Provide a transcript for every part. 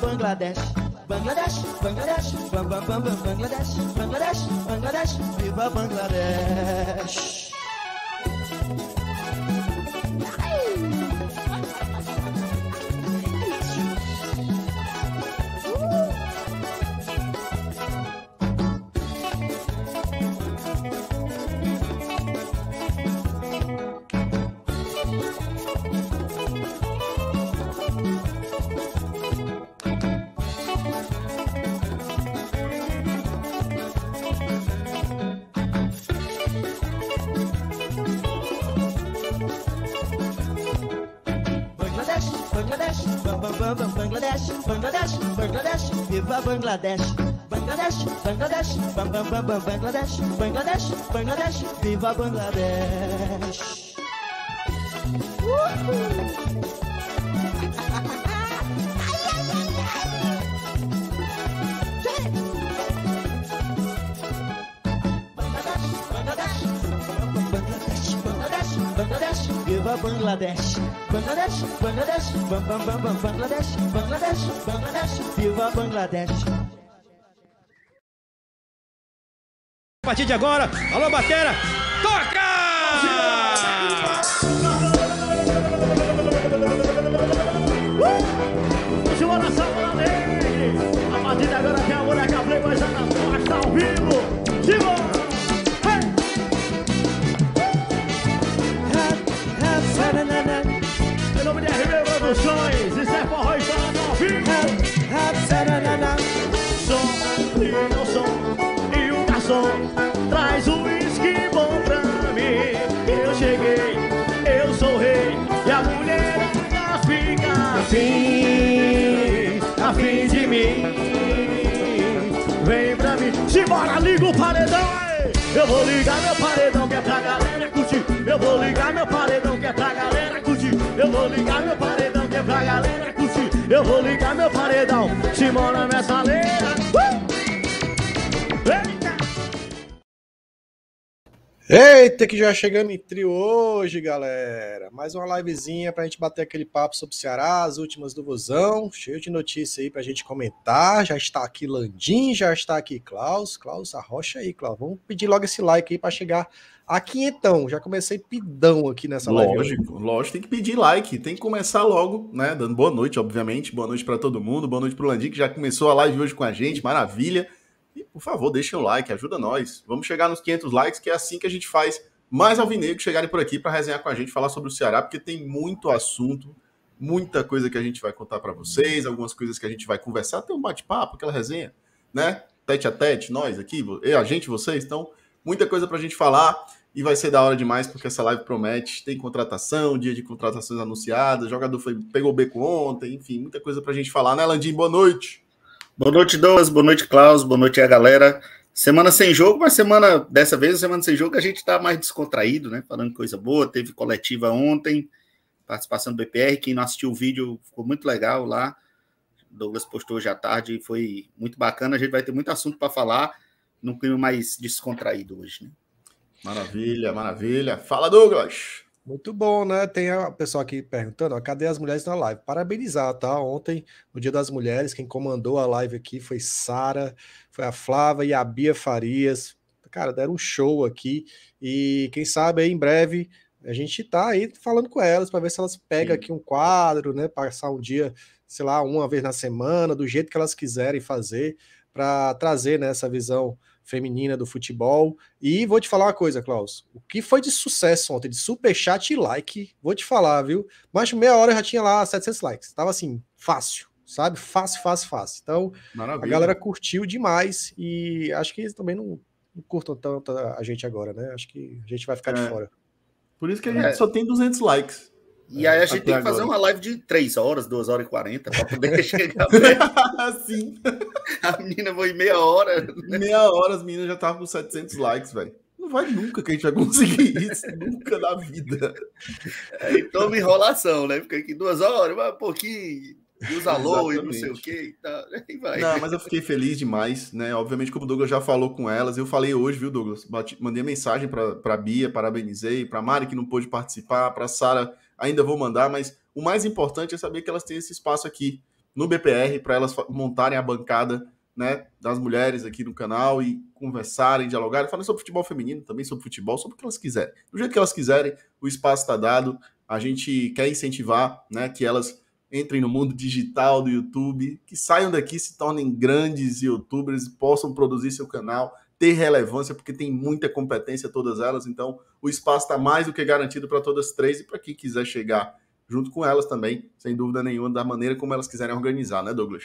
Bangladesh. Bangladesh, Bangladesh, Bangladesh, Bangladesh, Bangladesh, Bangladesh, viva Bangladesh. ba Bangladesh. Bangladesh, Bangladesh, bam bam bam bam Bangladesh, Bangladesh, Bangladesh, viva Bangladesh. Uhul. Bangladesh, viva Bangladesh. Bangladesh, Bangladesh, bam bam bam bam Bangladesh, Bangladesh, Bangladesh, viva Bangladesh. Bangladesh. A partir de agora, alô Batera, curtir. Simbora, liga o paredão, aí. Eu vou ligar meu paredão que é pra galera curtir. Eu vou ligar meu paredão que é pra galera curtir. Eu vou ligar meu paredão que é pra galera curtir. Eu vou ligar meu paredão, Simona minha saleira. Uh! Eita, que já chegando em trio hoje, galera. Mais uma livezinha pra gente bater aquele papo sobre o Ceará, as últimas do Vozão, cheio de notícia aí pra gente comentar. Já está aqui Landim, já está aqui Klaus. Klaus, arrocha aí, Klaus. Vamos pedir logo esse like aí pra chegar aqui então. Já comecei pidão aqui nessa lógico, live. Lógico, lógico, tem que pedir like, tem que começar logo, né? Dando boa noite, obviamente. Boa noite para todo mundo, boa noite pro Landim, que já começou a live hoje com a gente, maravilha. E, por favor, deixem um like, ajuda nós. Vamos chegar nos 500 likes, que é assim que a gente faz mais alvinegros chegarem por aqui para resenhar com a gente, falar sobre o Ceará, porque tem muito assunto, muita coisa que a gente vai contar para vocês, algumas coisas que a gente vai conversar, tem um bate-papo, aquela resenha, né? Tete a tete, nós aqui, eu, a gente, vocês, então, muita coisa para a gente falar e vai ser da hora demais, porque essa live promete, tem contratação, dia de contratações anunciadas, jogador foi, pegou o beco ontem, enfim, muita coisa para a gente falar, né, Landim? Boa noite! Boa noite, Douglas. Boa noite, Klaus. Boa noite a galera. Semana sem jogo, mas semana, dessa vez, semana sem jogo, a gente está mais descontraído, né? Falando coisa boa. Teve coletiva ontem, participação do BPR. Quem não assistiu o vídeo ficou muito legal lá. Douglas postou hoje à tarde e foi muito bacana. A gente vai ter muito assunto para falar num clima mais descontraído hoje, né? Maravilha, maravilha. Fala, Douglas! Muito bom, né? Tem a pessoa aqui perguntando, ó, cadê as mulheres na live? Parabenizar, tá? Ontem, no Dia das Mulheres, quem comandou a live aqui foi Sara, foi a Flávia e a Bia Farias. Cara, deram um show aqui e quem sabe aí em breve a gente tá aí falando com elas para ver se elas pegam Sim. aqui um quadro, né? Passar um dia, sei lá, uma vez na semana, do jeito que elas quiserem fazer, para trazer né, essa visão feminina do futebol. E vou te falar uma coisa, Klaus. O que foi de sucesso ontem, de super chat e like, vou te falar, viu? Mais meia hora já tinha lá 700 likes. Tava assim, fácil, sabe? Fácil, fácil, fácil. Então, Maravilha. a galera curtiu demais e acho que eles também não, não curtam tanto a gente agora, né? Acho que a gente vai ficar é. de fora. Por isso que a é. gente é. só tem 200 likes. E aí a é, gente tem que fazer agora. uma live de 3 horas, 2 horas e 40 para poder chegar perto. Sim. A menina foi meia hora. Né? Meia hora as meninas já estavam com 700 likes, velho. Não vai nunca que a gente vai conseguir isso, nunca na vida. É, então, enrolação, né? Fica aqui duas horas, mas um pouquinho. E usa low e não sei o que. Tá, não, mas eu fiquei feliz demais, né? Obviamente, como o Douglas já falou com elas, eu falei hoje, viu, Douglas? mandei mensagem para a Bia, parabenizei, para Mari, que não pôde participar, para Sara, ainda vou mandar, mas o mais importante é saber que elas têm esse espaço aqui no BPR para elas montarem a bancada né, das mulheres aqui no canal e conversarem, dialogarem, falando sobre futebol feminino, também sobre futebol, sobre o que elas quiserem. Do jeito que elas quiserem, o espaço está dado. A gente quer incentivar né, que elas entrem no mundo digital do YouTube, que saiam daqui, se tornem grandes youtubers possam produzir seu canal, ter relevância, porque tem muita competência todas elas, então o espaço está mais do que garantido para todas três e para quem quiser chegar junto com elas também, sem dúvida nenhuma, da maneira como elas quiserem organizar, né, Douglas?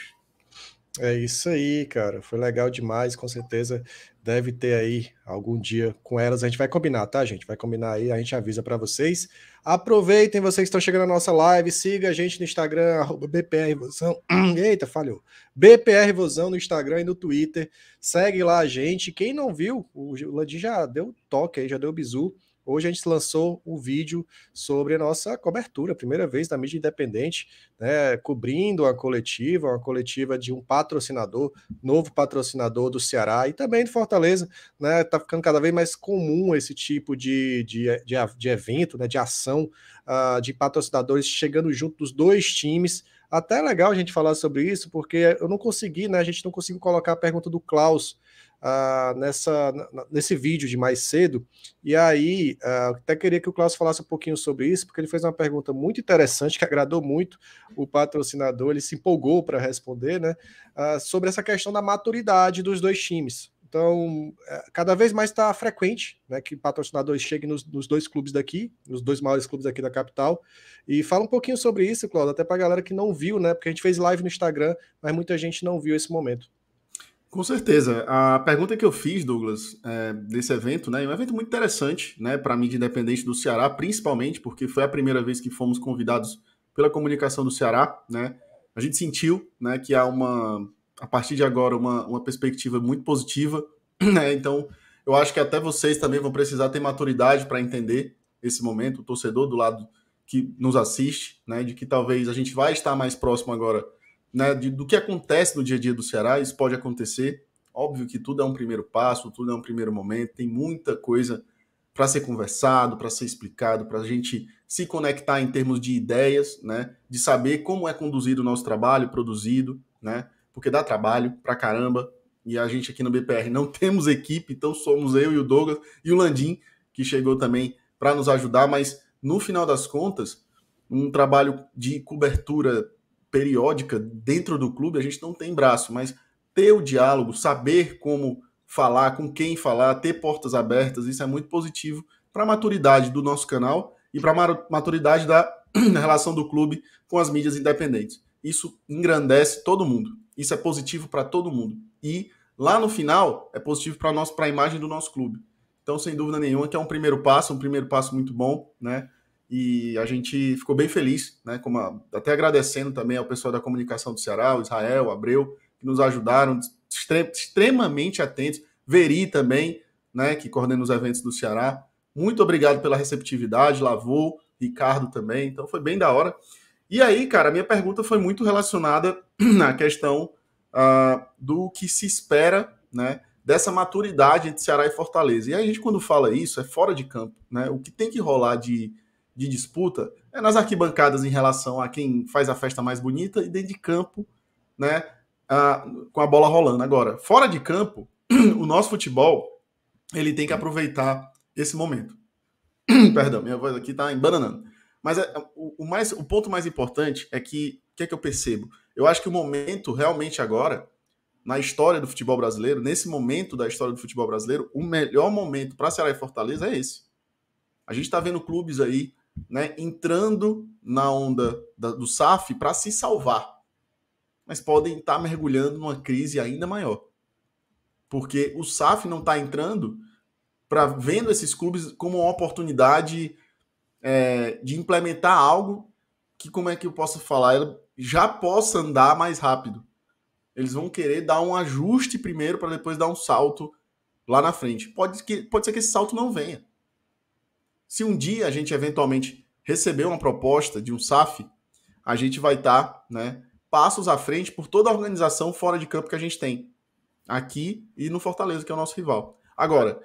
É isso aí, cara. Foi legal demais, com certeza deve ter aí algum dia com elas. A gente vai combinar, tá, gente? Vai combinar aí, a gente avisa para vocês. Aproveitem vocês que estão chegando na nossa live, siga a gente no Instagram, arroba BPRvozão. Eita, falhou. BPRvozão no Instagram e no Twitter. Segue lá a gente. Quem não viu, o Landim já deu toque aí, já deu bizu. Hoje a gente lançou um vídeo sobre a nossa cobertura, primeira vez da mídia independente, né, cobrindo a coletiva, uma coletiva de um patrocinador, novo patrocinador do Ceará e também do Fortaleza. Né, tá ficando cada vez mais comum esse tipo de, de, de, de evento, né, de ação uh, de patrocinadores chegando junto dos dois times. Até é legal a gente falar sobre isso, porque eu não consegui, né? A gente não conseguiu colocar a pergunta do Klaus ah, nessa, nesse vídeo de mais cedo. E aí, ah, até queria que o Klaus falasse um pouquinho sobre isso, porque ele fez uma pergunta muito interessante que agradou muito o patrocinador, ele se empolgou para responder, né? Ah, sobre essa questão da maturidade dos dois times. Então, eh, cada vez mais está frequente né, que patrocinadores cheguem nos, nos, dois clubes daqui, nos dois maiores clubes aqui da capital. E fala um pouquinho sobre isso, Cláudio, até para a galera que não viu, né? Porque a gente fez live no Instagram, mas muita gente não viu esse momento. Com certeza. A pergunta que eu fiz, Douglas, é, desse evento, né, é um evento muito interessante, né, para a mídia independente do Ceará, principalmente porque foi a primeira vez que fomos convidados pela comunicação do Ceará, né. A gente sentiu, né, que há uma, a partir de agora, uma, uma perspectiva muito positiva, né, então eu acho que até vocês também vão precisar ter maturidade para entender esse momento, o torcedor do lado que nos assiste, né, de que talvez a gente vai estar mais próximo agora né, de, do que acontece no dia a dia do Ceará, isso pode acontecer. Óbvio que tudo é um primeiro passo, tudo é um primeiro momento, tem muita coisa para ser conversado, para ser explicado, para a gente se conectar em termos de ideias, né, de saber como é conduzido o nosso trabalho, produzido, né, porque dá trabalho para caramba. E a gente aqui no BPR não temos equipe, então somos eu e o Douglas e o Landim, que chegou também para nos ajudar, mas no final das contas, um trabalho de cobertura periódica dentro do clube, a gente não tem braço, mas ter o diálogo, saber como falar, com quem falar, ter portas abertas, isso é muito positivo para a maturidade do nosso canal e para a maturidade da relação do clube com as mídias independentes. Isso engrandece todo mundo. Isso é positivo para todo mundo. E lá no final é positivo para nós, para a imagem do nosso clube. Então, sem dúvida nenhuma, que é um primeiro passo, um primeiro passo muito bom, né? e a gente ficou bem feliz, né? Como a, até agradecendo também ao pessoal da comunicação do Ceará, o Israel, o Abreu, que nos ajudaram, extre, extremamente atentos. Veri também, né? Que coordena os eventos do Ceará. Muito obrigado pela receptividade, Lavô, Ricardo também. Então foi bem da hora. E aí, cara, a minha pergunta foi muito relacionada à questão uh, do que se espera, né? Dessa maturidade entre Ceará e Fortaleza. E a gente, quando fala isso, é fora de campo, né? O que tem que rolar de de disputa é nas arquibancadas em relação a quem faz a festa mais bonita e dentro de campo, né, a, com a bola rolando. Agora, fora de campo, o nosso futebol ele tem que aproveitar esse momento. Perdão, minha voz aqui está embananando. Mas é, é, o, o, mais, o ponto mais importante é que o que é que eu percebo? Eu acho que o momento realmente agora na história do futebol brasileiro, nesse momento da história do futebol brasileiro, o melhor momento para Ceará e Fortaleza é esse. A gente está vendo clubes aí né, entrando na onda da, do SAF para se salvar, mas podem estar tá mergulhando numa crise ainda maior. Porque o SAF não está entrando para vendo esses clubes como uma oportunidade é, de implementar algo que, como é que eu posso falar, ela já possa andar mais rápido. Eles vão querer dar um ajuste primeiro para depois dar um salto lá na frente. Pode, que, pode ser que esse salto não venha. Se um dia a gente eventualmente receber uma proposta de um SAF, a gente vai estar tá, né, passos à frente por toda a organização fora de campo que a gente tem. Aqui e no Fortaleza, que é o nosso rival. Agora,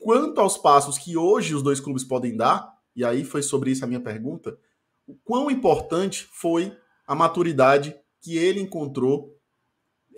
quanto aos passos que hoje os dois clubes podem dar, e aí foi sobre isso a minha pergunta, o quão importante foi a maturidade que ele encontrou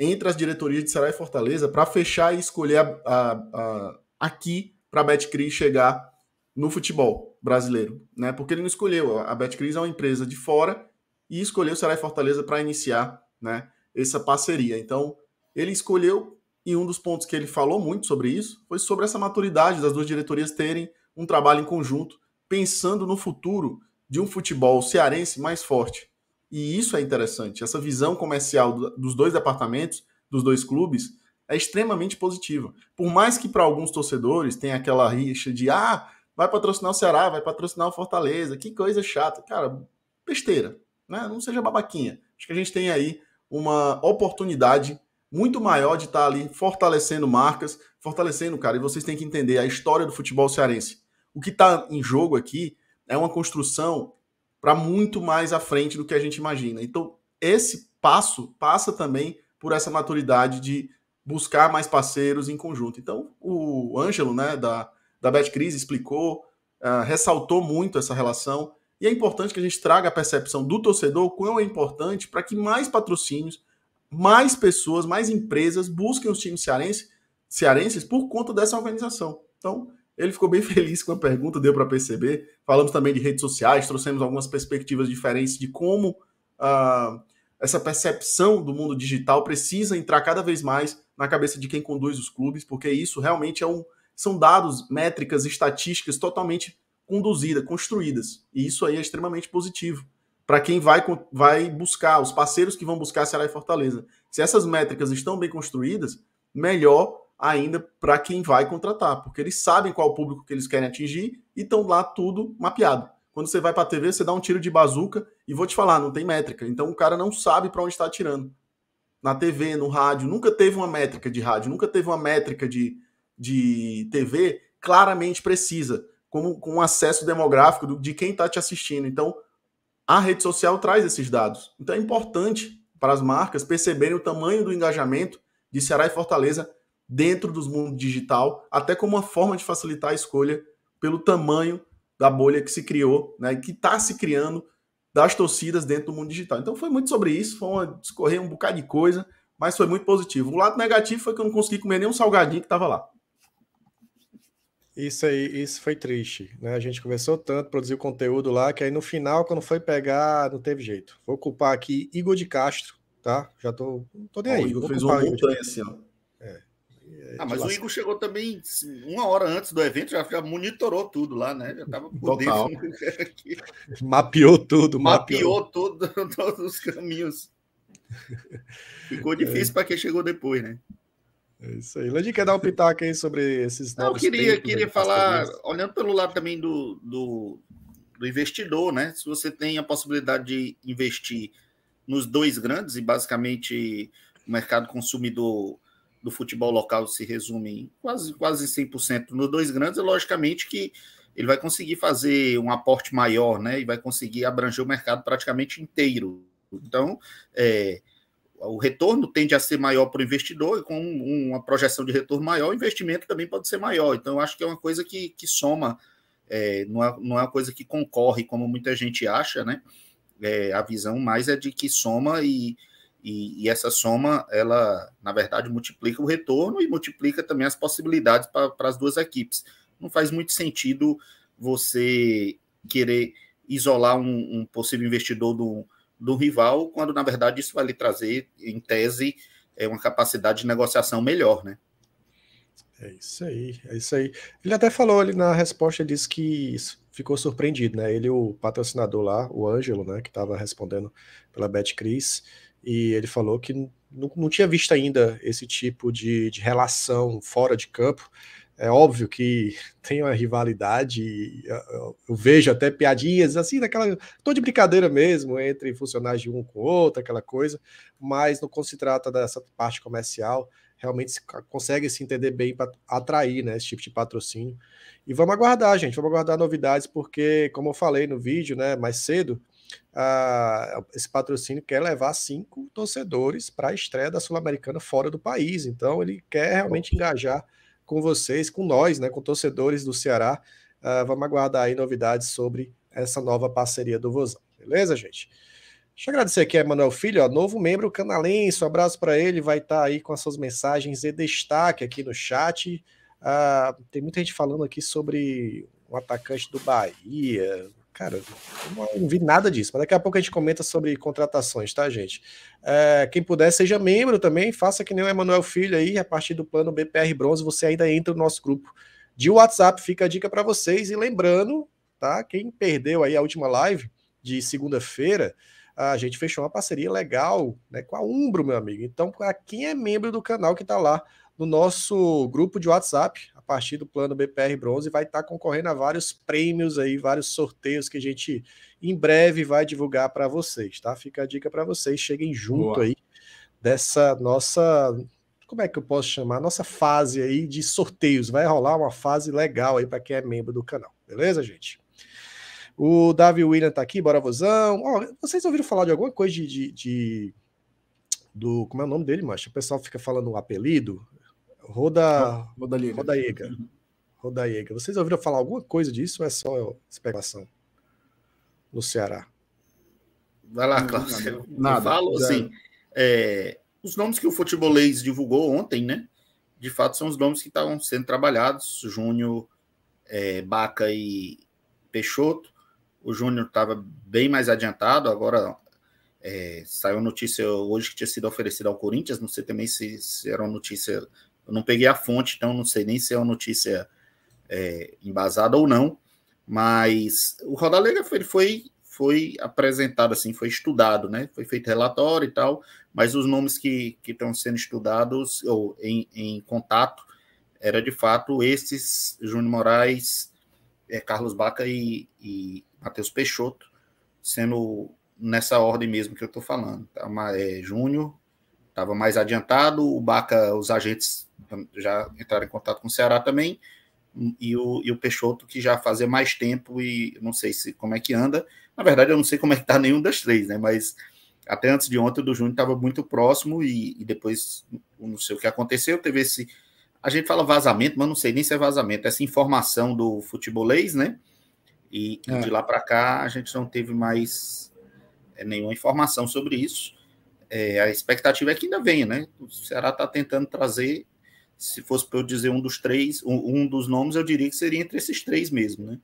entre as diretorias de Ceará e Fortaleza para fechar e escolher a, a, a, aqui para a Betcris chegar no futebol brasileiro, né? Porque ele não escolheu. A Betcris é uma empresa de fora e escolheu o Ceará e Fortaleza para iniciar, né? Essa parceria. Então, ele escolheu e um dos pontos que ele falou muito sobre isso foi sobre essa maturidade das duas diretorias terem um trabalho em conjunto, pensando no futuro de um futebol cearense mais forte. E isso é interessante. Essa visão comercial dos dois departamentos, dos dois clubes, é extremamente positiva. Por mais que para alguns torcedores tenha aquela rixa de ah, vai patrocinar o Ceará, vai patrocinar o Fortaleza, que coisa chata. Cara, besteira, né? Não seja babaquinha. Acho que a gente tem aí uma oportunidade muito maior de estar tá ali fortalecendo marcas, fortalecendo, cara, e vocês têm que entender a história do futebol cearense. O que está em jogo aqui é uma construção para muito mais à frente do que a gente imagina. Então, esse passo passa também por essa maturidade de buscar mais parceiros em conjunto. Então, o Ângelo, né, da da Betcris explicou, uh, ressaltou muito essa relação. E é importante que a gente traga a percepção do torcedor, quão é importante para que mais patrocínios, mais pessoas, mais empresas busquem os times cearense, cearenses por conta dessa organização. Então, ele ficou bem feliz com a pergunta, deu para perceber. Falamos também de redes sociais, trouxemos algumas perspectivas diferentes de como uh, essa percepção do mundo digital precisa entrar cada vez mais na cabeça de quem conduz os clubes, porque isso realmente é um, são dados, métricas, estatísticas totalmente conduzidas, construídas. E isso aí é extremamente positivo para quem vai, vai buscar, os parceiros que vão buscar Ceará e Fortaleza. Se essas métricas estão bem construídas, melhor ainda para quem vai contratar, porque eles sabem qual público que eles querem atingir e estão lá tudo mapeado. Quando você vai para a TV, você dá um tiro de bazuca e vou te falar, não tem métrica. Então o cara não sabe para onde está atirando. Na TV, no rádio, nunca teve uma métrica de rádio, nunca teve uma métrica de, de TV claramente precisa, como com acesso demográfico de quem está te assistindo. Então, a rede social traz esses dados. Então, é importante para as marcas perceberem o tamanho do engajamento de Ceará e Fortaleza dentro dos mundos digital, até como uma forma de facilitar a escolha pelo tamanho da bolha que se criou, né, que está se criando das torcidas dentro do mundo digital. Então foi muito sobre isso, foi uma, discorrer um bocado de coisa, mas foi muito positivo. O lado negativo foi que eu não consegui comer nenhum salgadinho que estava lá. Isso aí, isso foi triste, né? A gente conversou tanto, produziu conteúdo lá, que aí no final, quando foi pegar, não teve jeito. Vou culpar aqui Igor de Castro, tá? Já tô, tô nem aí. O Igor fez uma montanha assim, ó. É. é ah, mas lá. o Igor chegou também assim, uma hora antes do evento, já, já monitorou tudo lá, né? Já tava por Total. Né? mapeou tudo, mapeou. mapeou todos os caminhos. Ficou é. difícil é. para quem chegou depois, né? É isso aí. Landim, quer dar um pitaco aí sobre esses Não, eu queria, queria falar, olhando pelo lado também do, do, do, investidor, né? Se você tem a possibilidade de investir nos dois grandes, e basicamente o mercado consumidor do futebol local se resume em quase, quase 100% nos dois grandes, é logicamente que ele vai conseguir fazer um aporte maior, né? E vai conseguir abranger o mercado praticamente inteiro. Então, é, o retorno tende a ser maior para o investidor, e com uma projeção de retorno maior, o investimento também pode ser maior. Então, eu acho que é uma coisa que, que soma, é, não, é, não é uma coisa que concorre, como muita gente acha, né? É, a visão mais é de que soma e, e, e, essa soma, ela, na verdade, multiplica o retorno e multiplica também as possibilidades para as duas equipes. Não faz muito sentido você querer isolar um, um possível investidor do do rival, quando na verdade isso vai lhe trazer, em tese, é uma capacidade de negociação melhor, né? É isso aí, é isso aí. Ele até falou ali na resposta, disse que ficou surpreendido, né? Ele, o patrocinador lá, o Ângelo, né, que estava respondendo pela cris e ele falou que não, não tinha visto ainda esse tipo de, de relação fora de campo, é óbvio que tem uma rivalidade, eu vejo até piadinhas assim, daquela. tô de brincadeira mesmo entre funcionários de um com o outro, aquela coisa, mas no que se trata dessa parte comercial, realmente se, consegue se entender bem para atrair né, esse tipo de patrocínio. E vamos aguardar, gente, vamos aguardar novidades, porque, como eu falei no vídeo né, mais cedo, esse patrocínio quer levar cinco torcedores para a estreia da Sul-Americana fora do país. Então, ele quer realmente engajar com vocês, com nós, né, com torcedores do Ceará. Uh, vamos aguardar aí novidades sobre essa nova parceria do Vozão. Beleza, gente? Deixa eu agradecer aqui a Emanuel Filho, ó, novo membro canalense. Um abraço para ele, vai estar tá aí com as suas mensagens e destaque aqui no chat. Uh, tem muita gente falando aqui sobre um atacante do Bahia, Cara, não vi nada disso, mas daqui a pouco a gente comenta sobre contratações, tá, gente? É, quem puder, seja membro também, faça que nem o Emanuel Filho aí, a partir do plano BPR Bronze, você ainda entra no nosso grupo de WhatsApp, fica a dica para vocês. E lembrando, tá? Quem perdeu aí a última live de segunda-feira, a gente fechou uma parceria legal né, com a Umbro, meu amigo. Então, para quem é membro do canal que está lá no nosso grupo de WhatsApp, partir do plano BPR Bronze, vai estar tá concorrendo a vários prêmios aí, vários sorteios que a gente em breve vai divulgar para vocês, tá? Fica a dica para vocês, cheguem junto Boa. aí dessa nossa como é que eu posso chamar? Nossa fase aí de sorteios. Vai rolar uma fase legal aí para quem é membro do canal. Beleza, gente? O Davi William tá aqui, bora vozão. Oh, vocês ouviram falar de alguma coisa de, de, de, do. Como é o nome dele, macho? O pessoal fica falando o apelido. Roda, rodaíga rodaíga uhum. Rodaiega. Vocês ouviram falar alguma coisa disso ou é só especulação? No Ceará. Vai lá, Cláudio. Nada. Falo, assim, é, os nomes que o futebolês divulgou ontem, né? De fato, são os nomes que estavam sendo trabalhados. Júnior, é, Baca e Peixoto. O Júnior estava bem mais adiantado. Agora é, saiu notícia hoje que tinha sido oferecida ao Corinthians. Não sei também se, se era uma notícia eu não peguei a fonte, então não sei nem se é uma notícia é, embasada ou não, mas o Rodalega foi, foi, foi apresentado, assim, foi estudado, né? Foi feito relatório e tal, mas os nomes que, que estão sendo estudados ou em, em contato era de fato esses Júnior Moraes, é, Carlos Baca e, e Matheus Peixoto, sendo nessa ordem mesmo que eu estou falando. Tá? É, Júnior estava mais adiantado, o Baca, os agentes então, já entraram em contato com o Ceará também, e o, e o Peixoto, que já fazia mais tempo e não sei se como é que anda. Na verdade, eu não sei como é que está nenhum das três, né? Mas até antes de ontem, o do Júnior estava muito próximo e, e, depois, não sei o que aconteceu, teve esse... A gente fala vazamento, mas não sei nem se é vazamento, essa informação do futebolês, né? E, é. e de lá para cá, a gente não teve mais é, nenhuma informação sobre isso. É, a expectativa é que ainda venha, né? O Ceará está tentando trazer se fosse para eu dizer um dos três, um, um, dos nomes, eu diria que seria entre esses três mesmo, né?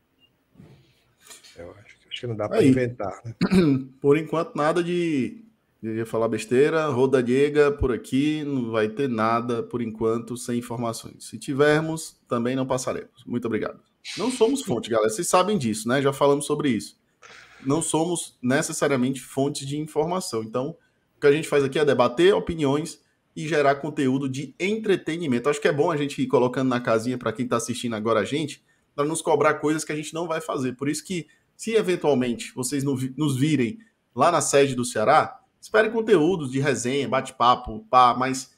Eu acho, acho que não dá para inventar. Né? Por enquanto, nada de, de falar besteira, Roda Diego por aqui, não vai ter nada por enquanto sem informações. Se tivermos, também não passaremos. Muito obrigado. Não somos fonte, galera. Vocês sabem disso, né? Já falamos sobre isso. Não somos necessariamente fontes de informação. Então, o que a gente faz aqui é debater opiniões e gerar conteúdo de entretenimento. Acho que é bom a gente ir colocando na casinha para quem está assistindo agora a gente, para nos cobrar coisas que a gente não vai fazer. Por isso que, se eventualmente vocês nos virem lá na sede do Ceará, espere conteúdos de resenha, bate-papo, pá, mas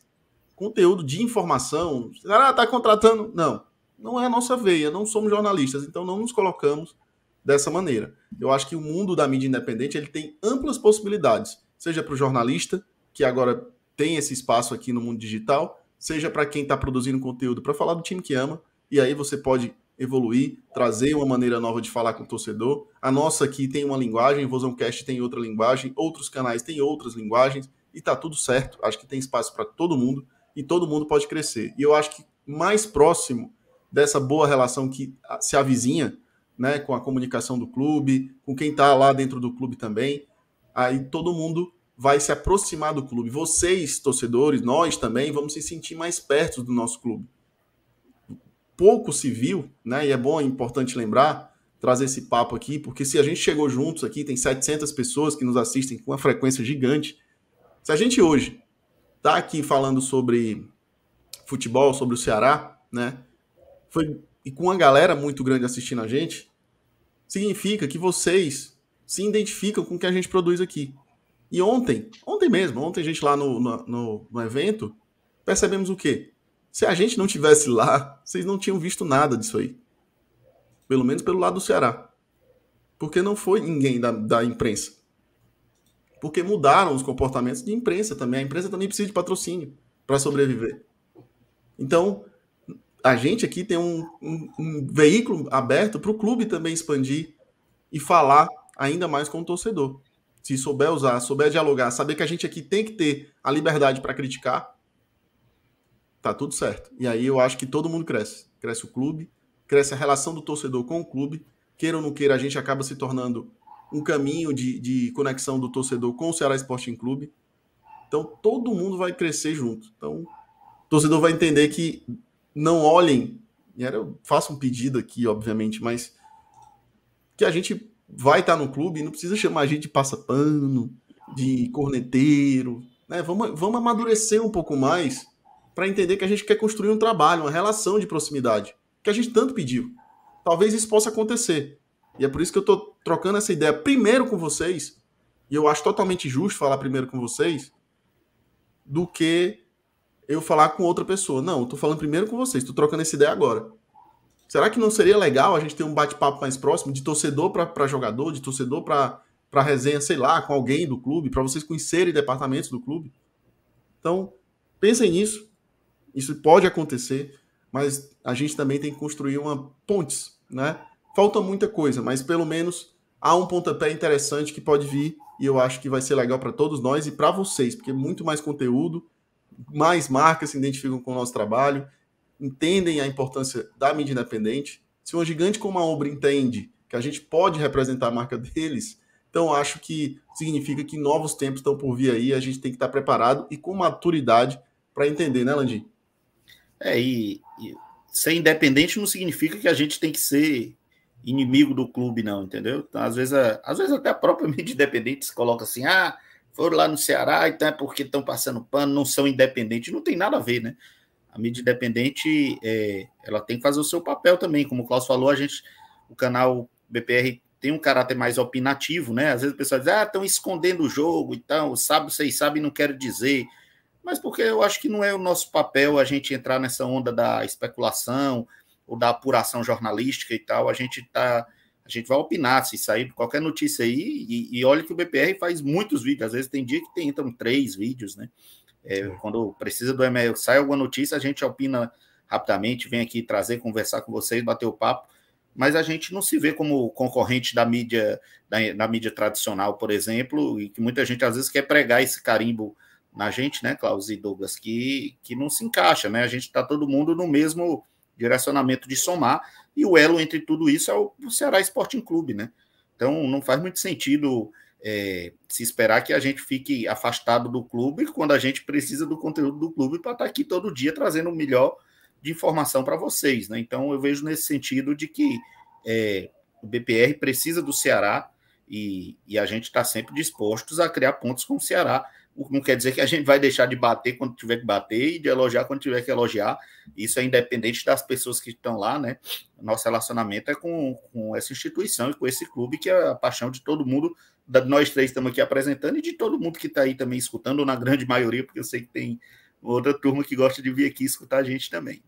conteúdo de informação. Ceará está contratando? Não, não é a nossa veia, não somos jornalistas, então não nos colocamos dessa maneira. Eu acho que o mundo da mídia independente ele tem amplas possibilidades, seja para o jornalista, que agora tem esse espaço aqui no mundo digital, seja para quem está produzindo conteúdo, para falar do time que ama, e aí você pode evoluir, trazer uma maneira nova de falar com o torcedor. A nossa aqui tem uma linguagem, Vozãocast tem outra linguagem, outros canais têm outras linguagens, e está tudo certo. Acho que tem espaço para todo mundo e todo mundo pode crescer. E eu acho que mais próximo dessa boa relação que se avizinha, né, com a comunicação do clube, com quem está lá dentro do clube também, aí todo mundo vai se aproximar do clube. Vocês, torcedores, nós também, vamos se sentir mais perto do nosso clube. Pouco se viu, né? E é bom, é importante lembrar, trazer esse papo aqui, porque se a gente chegou juntos aqui, tem 700 pessoas que nos assistem com uma frequência gigante. Se a gente hoje tá aqui falando sobre futebol, sobre o Ceará, né? Foi e com uma galera muito grande assistindo a gente, significa que vocês se identificam com o que a gente produz aqui. E ontem, ontem mesmo, ontem a gente lá no, no, no evento, percebemos o quê? Se a gente não tivesse lá, vocês não tinham visto nada disso aí. Pelo menos pelo lado do Ceará. Porque não foi ninguém da, da imprensa. Porque mudaram os comportamentos de imprensa também. A imprensa também precisa de patrocínio para sobreviver. Então, a gente aqui tem um, um, um veículo aberto para o clube também expandir e falar ainda mais com o torcedor se souber usar, souber dialogar, saber que a gente aqui tem que ter a liberdade para criticar, tá tudo certo. E aí eu acho que todo mundo cresce. Cresce o clube, cresce a relação do torcedor com o clube. Queira ou não queira, a gente acaba se tornando um caminho de, de conexão do torcedor com o Ceará Sporting Clube. Então todo mundo vai crescer junto. Então o torcedor vai entender que não olhem. era, eu faço um pedido aqui, obviamente, mas que a gente vai estar tá no clube, não precisa chamar a gente de passapano, de corneteiro, né? Vamos, vamos amadurecer um pouco mais para entender que a gente quer construir um trabalho, uma relação de proximidade, que a gente tanto pediu. Talvez isso possa acontecer. E é por isso que eu estou trocando essa ideia primeiro com vocês, e eu acho totalmente justo falar primeiro com vocês, do que eu falar com outra pessoa. Não, eu falando primeiro com vocês, Estou trocando essa ideia agora. Será que não seria legal a gente ter um bate-papo mais próximo de torcedor para jogador, de torcedor para resenha, sei lá, com alguém do clube, para vocês conhecerem departamentos do clube? Então, pensem nisso. Isso pode acontecer, mas a gente também tem que construir uma pontes, né? Falta muita coisa, mas pelo menos há um pontapé interessante que pode vir e eu acho que vai ser legal para todos nós e para vocês, porque muito mais conteúdo, mais marcas se identificam com o nosso trabalho entendem a importância da mídia independente, se um gigante como a Obra entende que a gente pode representar a marca deles, então acho que significa que novos tempos estão por vir aí, a gente tem que estar preparado e com maturidade para entender, né, Landim? É, e, e ser independente não significa que a gente tem que ser inimigo do clube, não, entendeu? Às vezes, a, às vezes até a própria mídia independente se coloca assim, ah, foram lá no Ceará, então é porque estão passando pano, não são independentes. Não tem nada a ver, né? a mídia independente é, ela tem que fazer o seu papel também. Como o Klaus falou, a gente, o canal BPR tem um caráter mais opinativo, né? Às vezes o pessoal diz, ah, estão escondendo o jogo e então, tal, sabe, vocês sabem, não quero dizer. Mas porque eu acho que não é o nosso papel a gente entrar nessa onda da especulação ou da apuração jornalística e tal. A gente tá, a gente vai opinar se sair qualquer notícia aí. E, e olha que o BPR faz muitos vídeos, às vezes tem dia que tem, então, três vídeos, né? É, quando precisa do e-mail, sai alguma notícia, a gente opina rapidamente, vem aqui trazer, conversar com vocês, bater o papo. Mas a gente não se vê como concorrente da mídia, da, da mídia tradicional, por exemplo, e que muita gente às vezes quer pregar esse carimbo na gente, né, Klaus e Douglas, que, que não se encaixa, né? A gente está todo mundo no mesmo direcionamento de somar, e o elo entre tudo isso é o Ceará Sporting Clube, né? Então não faz muito sentido é, se esperar que a gente fique afastado do clube quando a gente precisa do conteúdo do clube para estar tá aqui todo dia trazendo o melhor de informação para vocês. Né? Então, eu vejo nesse sentido de que é, o BPR precisa do Ceará e, e a gente está sempre dispostos a criar pontos com o Ceará. O que não quer dizer que a gente vai deixar de bater quando tiver que bater e de elogiar quando tiver que elogiar. Isso é independente das pessoas que estão lá, né? Nosso relacionamento é com, com essa instituição e com esse clube, que é a paixão de todo mundo da, nós três estamos aqui apresentando e de todo mundo que está aí também escutando, ou na grande maioria, porque eu sei que tem outra turma que gosta de vir aqui escutar a gente também.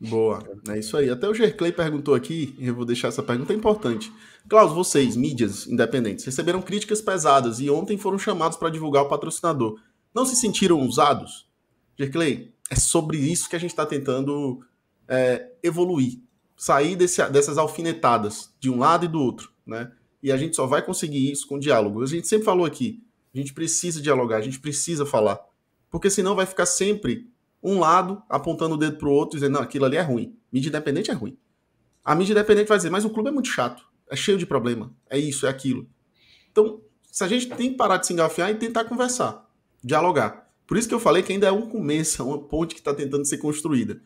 Boa, é isso aí. Até o Gerclay perguntou aqui, eu vou deixar essa pergunta é importante. Klaus, vocês, mídias independentes, receberam críticas pesadas e ontem foram chamados para divulgar o patrocinador. Não se sentiram usados? Gerclay, é sobre isso que a gente está tentando é, evoluir, sair desse, dessas alfinetadas de um lado e do outro, né? E a gente só vai conseguir isso com diálogo. A gente sempre falou aqui, a gente precisa dialogar, a gente precisa falar. Porque senão vai ficar sempre um lado apontando o dedo para o outro e dizendo, não, aquilo ali é ruim. Mídia independente é ruim. A mídia independente vai dizer, mas o clube é muito chato, é cheio de problema, é isso, é aquilo. Então, se a gente tem que parar de se engafiar e tentar conversar, dialogar. Por isso que eu falei que ainda é um começo, é uma ponte que está tentando ser construída,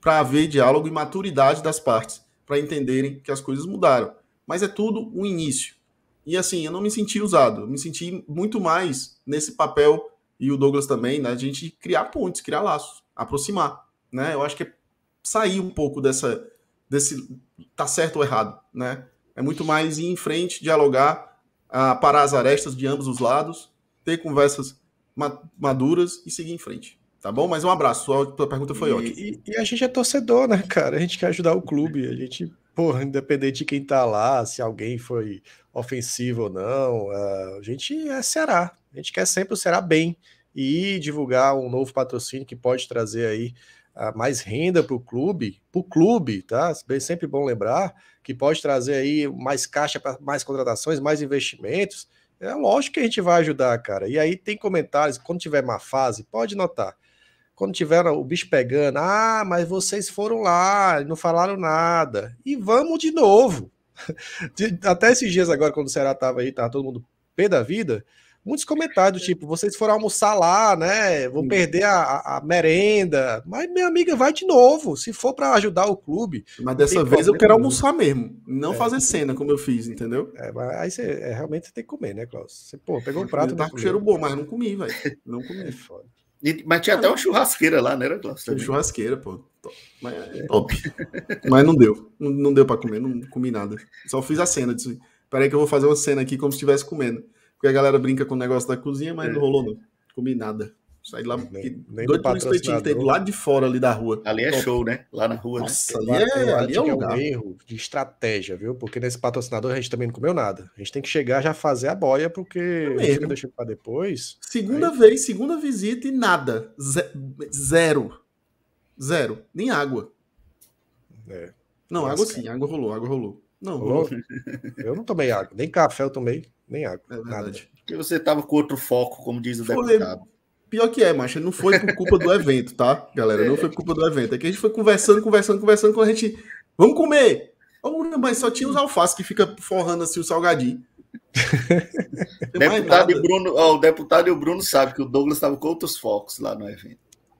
para haver diálogo e maturidade das partes, para entenderem que as coisas mudaram. Mas é tudo um início. E assim, eu não me senti usado, eu me senti muito mais nesse papel, e o Douglas também, né, da gente criar pontes, criar laços, aproximar. Né? Eu acho que é sair um pouco dessa, desse tá certo ou errado. Né? É muito mais ir em frente, dialogar, uh, parar as arestas de ambos os lados, ter conversas maduras e seguir em frente. Tá bom? Mas um abraço. A tua pergunta foi e, ótima. E, e, a gente é torcedor, né, cara? A gente quer ajudar o clube. A gente pô, independente de quem tá lá, se alguém foi ofensivo ou não, eh, a gente é Ceará. A gente quer sempre o Ceará bem e divulgar um novo patrocínio que pode trazer aí ah, mais renda para o clube, para o clube, tá? Sempre bom lembrar que pode trazer aí mais caixa para mais contratações, mais investimentos. É lógico que a gente vai ajudar, cara. E aí tem comentários, quando tiver má fase, pode notar quando tiveram o bicho pegando, ah, mas vocês foram lá não falaram nada. E vamos de novo. Até esses dias agora, quando o Ceará tava aí, tá todo mundo pé da vida, muitos comentários do tipo, vocês foram almoçar lá, né? Vou perder a, a, merenda. Mas, minha amiga, vai de novo. Se for para ajudar o clube. Mas dessa vez eu quero mesmo. almoçar mesmo. Não é. fazer cena como eu fiz, entendeu? É, mas aí você é, realmente você tem que comer, né, Klaus? Você, pô, pegou um prato. Tá com cheiro bom, mas não comi, velho. Não comi. É foda. E, mas tinha ah, até uma churrasqueira lá, né, era Churrasqueira, pô. Mas, é, é. Top. mas não deu. Não, não deu para comer, não comi nada. Só fiz a cena. Disse, peraí que eu vou fazer uma cena aqui como se estivesse comendo. Porque a galera brinca com o negócio da cozinha, mas é. não rolou, não. Comi nada. Saí lá nem, nem doido por um espetinho do lado de fora ali da rua. Ali é show, né? Lá na rua. Né? Nossa, né? ali, é, ali é, é, um, lugar. erro de estratégia, viu? Porque nesse patrocinador a gente também não comeu nada. A gente tem que chegar já fazer a boia, porque é fica deixando pra depois. Segunda aí... vez, segunda visita e nada. Zero. Zero. Nem água. É. Não, Nossa, água sim, água rolou, água rolou. Não, rolou? Eu não tomei água. Nem café eu tomei, nem água. É Nada. Porque você tava com outro foco, como diz o Foi, deputado. Pior que é, macho, não foi por culpa do evento, tá, galera? Não foi por culpa do evento. É que a gente foi conversando, conversando, conversando, com a gente. Vamos comer! Oh, mas só tinha os alfaces que fica forrando assim o salgadinho. deputado, e Bruno, o deputado e o Bruno sabem que o Douglas estava com outros focos lá no evento.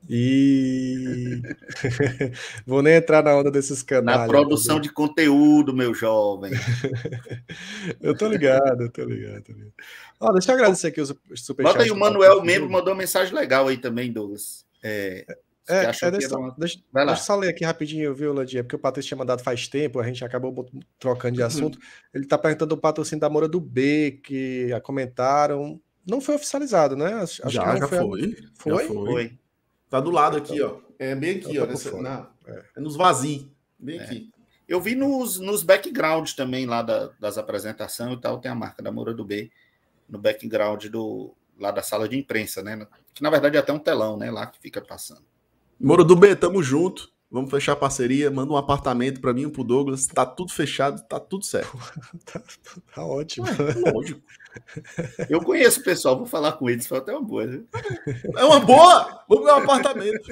E vou nem entrar na onda desses canais. Na produção de conteúdo, meu jovem. eu tô ligado, eu tô ligado, tô ligado. Ó, deixa eu agradecer aqui os superchats. Bota aí o Manuel membro mandou uma mensagem legal aí também, Douglas. É, é, é deixa, uma... deixa, deixa, eu só ler aqui rapidinho, viu, Landinha? Porque o Patrício tinha mandado faz tempo, a gente acabou trocando de uhum. assunto. Uhum. Ele tá perguntando o patrocínio da Moura do B, que comentaram. Não foi oficializado, né? Acho já, que já foi. Foi? Já foi. foi. Tá do lado aqui, ó. Tá. É bem aqui, tá ó. Nessa, na, é. é nos vazios. Bem é. aqui. Eu vi nos, nos backgrounds também lá da, das apresentações e tal, tem a marca da Moura do B no background do, lá da sala de imprensa, né? Que na verdade é até um telão, né? Lá que fica passando. Moura do B, tamo junto. Vamos fechar a parceria, manda um apartamento para mim e pro Douglas, tá tudo fechado, tá tudo certo. tá, tá ótimo. É, lógico. Eu conheço o pessoal, vou falar com eles, foi até uma boa. Né? É uma boa! Vamos dar um apartamento.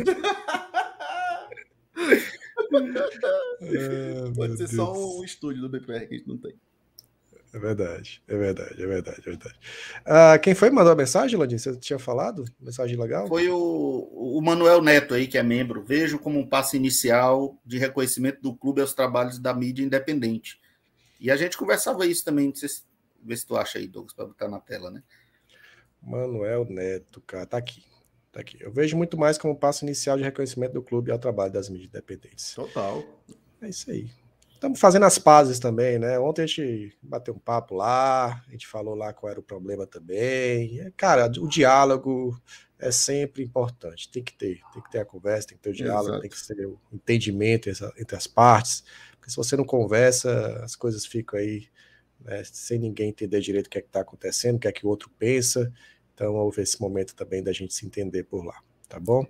Ai, ah, Pode ser Deus. só um estúdio do BPR que a gente não tem. É verdade, é verdade, é verdade, é verdade. Ah, quem foi que mandou a mensagem, Ladinho? Você tinha falado? Mensagem legal? Foi o, o Manuel Neto aí, que é membro. Vejo como um passo inicial de reconhecimento do clube aos trabalhos da mídia independente. E a gente conversava isso também, não sei se, ver se tu acha aí, Douglas, para botar na tela, né? Manuel Neto, cara, tá aqui. Tá aqui. Eu vejo muito mais como um passo inicial de reconhecimento do clube ao trabalho das mídias independentes. Total. É isso aí estamos fazendo as pazes também, né? Ontem a gente bateu um papo lá, a gente falou lá qual era o problema também. É, cara, o diálogo é sempre importante, tem que ter, tem que ter a conversa, tem que ter o diálogo, Exato. tem que ter o entendimento entre as partes, porque se você não conversa, as coisas ficam aí né, sem ninguém entender direito o que é que está acontecendo, o que é que o outro pensa. Então houve esse momento também da gente se entender por lá tá bom?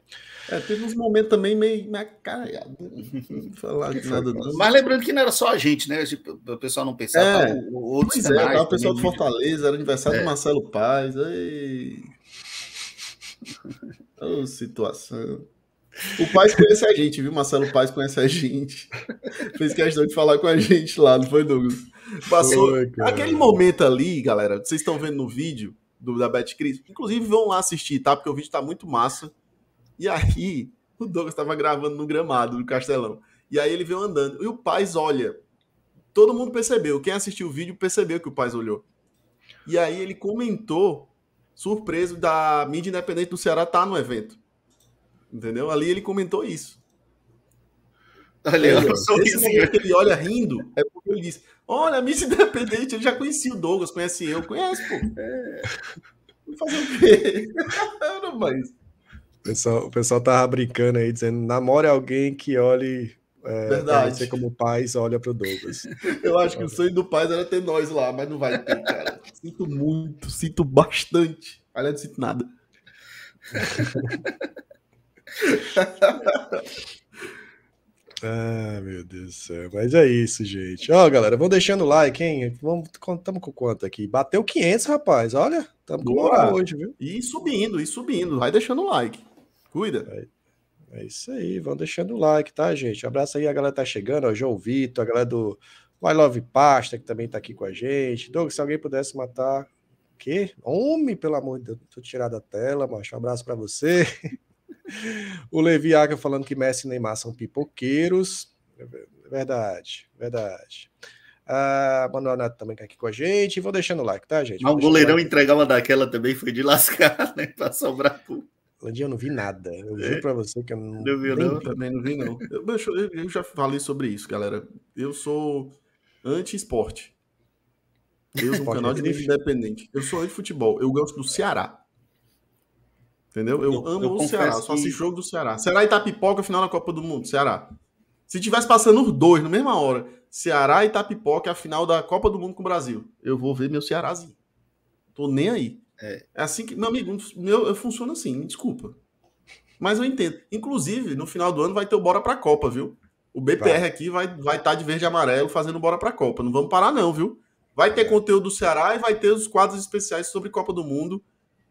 É, teve uns momentos também meio macaiado, falar de nada não. Mas lembrando que não era só a gente, né? O pessoal não pensava, é, pois é, o pessoal de né? Fortaleza, era aniversário é. do Marcelo Paz, aí... oh, situação... O Paz conhece a gente, viu? Marcelo Paz conhece a gente. Fez questão de falar com a gente lá, não foi, Douglas? Passou. Foi, Aquele momento ali, galera, vocês estão vendo no vídeo do, da Betcris, inclusive vão lá assistir, tá? Porque o vídeo tá muito massa. E aí, o Douglas estava gravando no gramado do Castelão. E aí ele veio andando. E o Paz olha. Todo mundo percebeu. Quem assistiu o vídeo percebeu que o Paz olhou. E aí ele comentou, surpreso, da mídia independente do Ceará tá no evento. Entendeu? Ali ele comentou isso. Olha, olha esse momento que ele olha rindo, é porque ele disse: Olha, a mídia independente, ele já conhecia o Douglas, conhece eu, conhece, pô. É. Fazer o quê? Não, mais pessoal, o pessoal tava brincando aí, dizendo: namore alguém que olhe. É, Verdade. Você, como pai, olha pro Douglas. Eu acho que o sonho do pai era ter nós lá, mas não vai ter, cara. Sinto muito, sinto bastante. Aliás, não sinto nada. Ah, meu Deus do céu. Mas é isso, gente. Ó, galera, vão deixando o like, hein? Vamos, estamos com quanto aqui? Bateu 500, rapaz. Olha, estamos com hoje, viu? E subindo, e subindo. Vai deixando o like. Cuida. É, é isso aí, vão deixando o like, tá, gente? abraço aí, a galera tá chegando, ó, João Vitor, a galera do My Love Pasta, que também tá aqui com a gente. Douglas, se alguém pudesse matar. O quê? Homem, pelo amor de Deus, tô tirado da tela, macho. Um abraço para você. o Levi Aca falando que Messi e Neymar são pipoqueiros. É é verdade, verdade. Ah, Manuel Neto também tá aqui com a gente. Vou deixando o like, tá, gente? Mas o goleirão like. entregar uma daquela também foi de lascar, né? Pra sobrar pro dia eu não vi nada. Eu vi é. pra você que eu não. Eu vi, não. Também não vi, não. Eu, eu, eu, já falei sobre isso, galera. Eu sou anti-esporte. Eu sou um é canal de independente. Eu sou anti-futebol. Eu gosto do Ceará. Entendeu? Eu, eu amo o Ceará. Que... Só esse jogo do Ceará. Ceará e Tapipoca, final da Copa do Mundo. Ceará. Se tivesse passando os dois na mesma hora, Ceará e Tapipoca, a final da Copa do Mundo com o Brasil, eu vou ver meu Cearazinho. Tô nem aí. É. é assim que. Meu amigo, meu, eu funciono assim, me desculpa. Mas eu entendo. Inclusive, no final do ano vai ter o Bora pra Copa, viu? O BPR vai. aqui vai estar vai tá de verde e amarelo fazendo Bora pra Copa. Não vamos parar, não, viu? Vai ter é. conteúdo do Ceará e vai ter os quadros especiais sobre Copa do Mundo.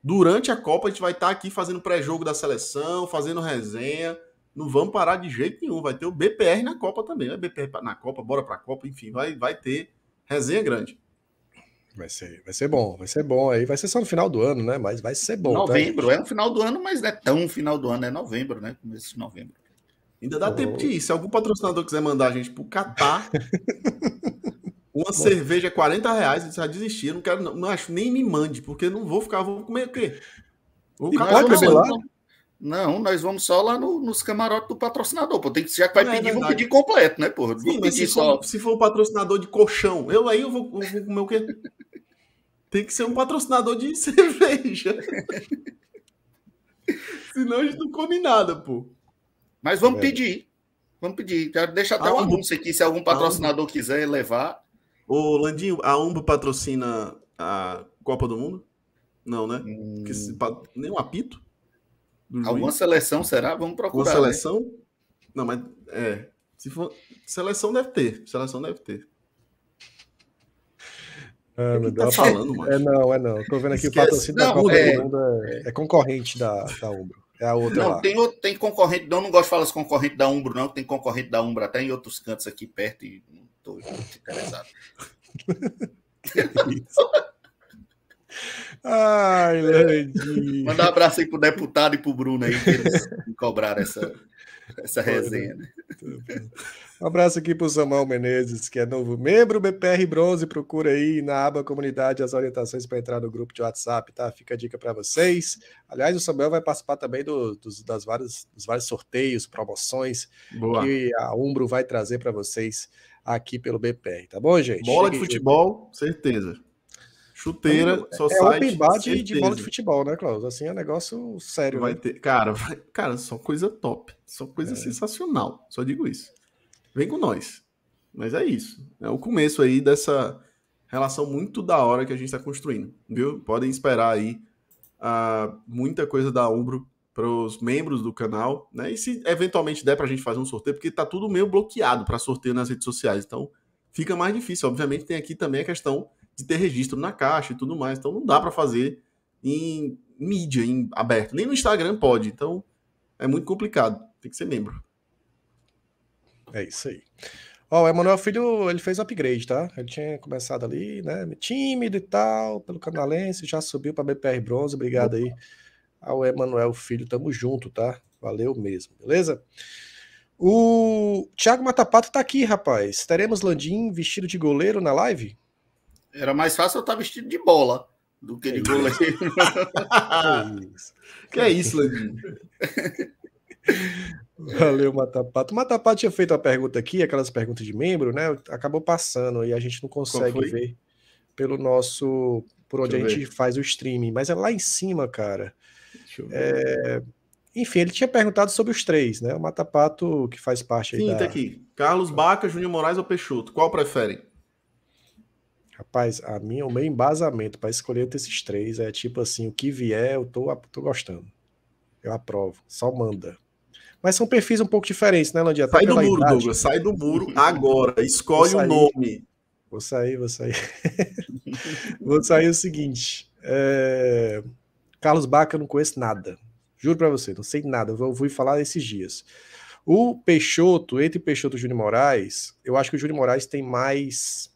Durante a Copa, a gente vai estar tá aqui fazendo pré-jogo da seleção, fazendo resenha. Não vamos parar de jeito nenhum. Vai ter o BPR na Copa também. Vai BPR na Copa, bora pra Copa, enfim, vai, vai ter resenha grande. Vai ser, vai ser bom, vai ser bom aí. Vai ser só no final do ano, né? Mas vai ser bom. Tá? Novembro, tá? é no final do ano, mas não é tão final do ano, é novembro, né? Começo de novembro. Ainda dá oh. tempo de ir. Se algum patrocinador quiser mandar a gente pro Catar, uma bom. cerveja é 40 reais, eu já desistir Eu não quero, não, não, acho, nem me mande, porque não vou ficar, vou comer o quê? Vou e pode beber lá? Não. Não, nós vamos só lá no, nos camarotes do patrocinador, pô. Tem que, já que vai é pedir, é vamos pedir completo, né, pô? Sim, mas se, só... for, se for um patrocinador de colchão, eu aí eu vou, eu vou comer o quê? Tem que ser um patrocinador de cerveja. Senão a gente não come nada, pô. Mas vamos é. pedir. Vamos pedir. Quero deixar até um anúncio aqui, se algum patrocinador quiser levar. Ô, Landinho, a Umbo patrocina a Copa do Mundo? Não, né? Hum. nem um apito? Alguma seleção será? Vamos procurar. Alguma né? seleção? Né? Não, mas é. Se for, seleção deve ter. Seleção deve ter. Ah, é tá falando, mano. É não, é não. Tô vendo aqui Esquece. o patrocínio não, da Copa é, do Mundo é, é, concorrente da, da Umbro. É a outra. Não, lá. Tem, outro, tem concorrente. Não, não gosto de falar de concorrente da Umbro, não. Tem concorrente da Umbro até em outros cantos aqui perto e não tô interessado. Ai, Landinho. Mandar um abraço aí pro deputado e pro Bruno aí, que eles cobraram essa, essa né? resenha. Né? Um tá abraço aqui pro Samuel Menezes, que é novo membro BPR Bronze. Procura aí na aba comunidade as orientações para entrar no grupo de WhatsApp, tá? Fica a dica para vocês. Aliás, o Samuel vai participar também do, dos, das várias, dos vários sorteios, promoções Boa. que a Umbro vai trazer para vocês aqui pelo BPR, tá bom, gente? Bola Cheguei de futebol, certeza. Chuteira então, só é sai. É open bar de, de, bola de futebol, né, Cláudio Assim é negócio sério. Vai né? ter, cara, vai, cara, são coisa top. São coisa é. sensacional. Só digo isso. Vem com nós. Mas é isso. É o começo aí dessa relação muito da hora que a gente está construindo, viu? Podem esperar aí uh, muita coisa da Umbro para os membros do canal, né? E se eventualmente der para a gente fazer um sorteio, porque tá tudo meio bloqueado para sorteio nas redes sociais, então fica mais difícil. Obviamente tem aqui também a questão de ter registro na caixa e tudo mais. Então não dá para fazer em mídia, em aberto. Nem no Instagram pode. Então é muito complicado. Tem que ser membro. É isso aí. Ó, oh, o Emanuel Filho, ele fez upgrade, tá? Ele tinha começado ali, né? Tímido e tal, pelo Canalense, já subiu para BPR Bronze. Obrigado aí ao Emanuel Filho. Tamo junto, tá? Valeu mesmo, beleza? O Thiago Matapato tá aqui, rapaz. Teremos Landim vestido de goleiro na live? Era mais fácil eu estar tá vestido de bola do que de é goleiro. que é isso, Landinho? Valeu, Matapato. O Matapato tinha feito a pergunta aqui, aquelas perguntas de membro, né? Acabou passando e a gente não consegue ver pelo nosso. por onde a gente faz o streaming, mas é lá em cima, cara. É... Enfim, ele tinha perguntado sobre os três, né? O Matapato, que faz parte aí. Sim, da... aqui. Carlos Baca, Júnior Moraes ou Peixoto? Qual preferem? Rapaz, a minha, o meu embasamento para escolher entre esses três é tipo assim: o que vier, eu tô, tô gostando. Eu aprovo, só manda. Mas são perfis um pouco diferentes, né, Landia? Sai do muro, idade, Douglas, sai do muro agora. Escolhe o nome. Vou sair, vou sair. vou sair o seguinte. É... Carlos Baca, eu não conheço nada. Juro para você, não sei nada. Eu vou falar esses dias. O Peixoto, entre Peixoto e Júnior Moraes, eu acho que o Júnior Moraes tem mais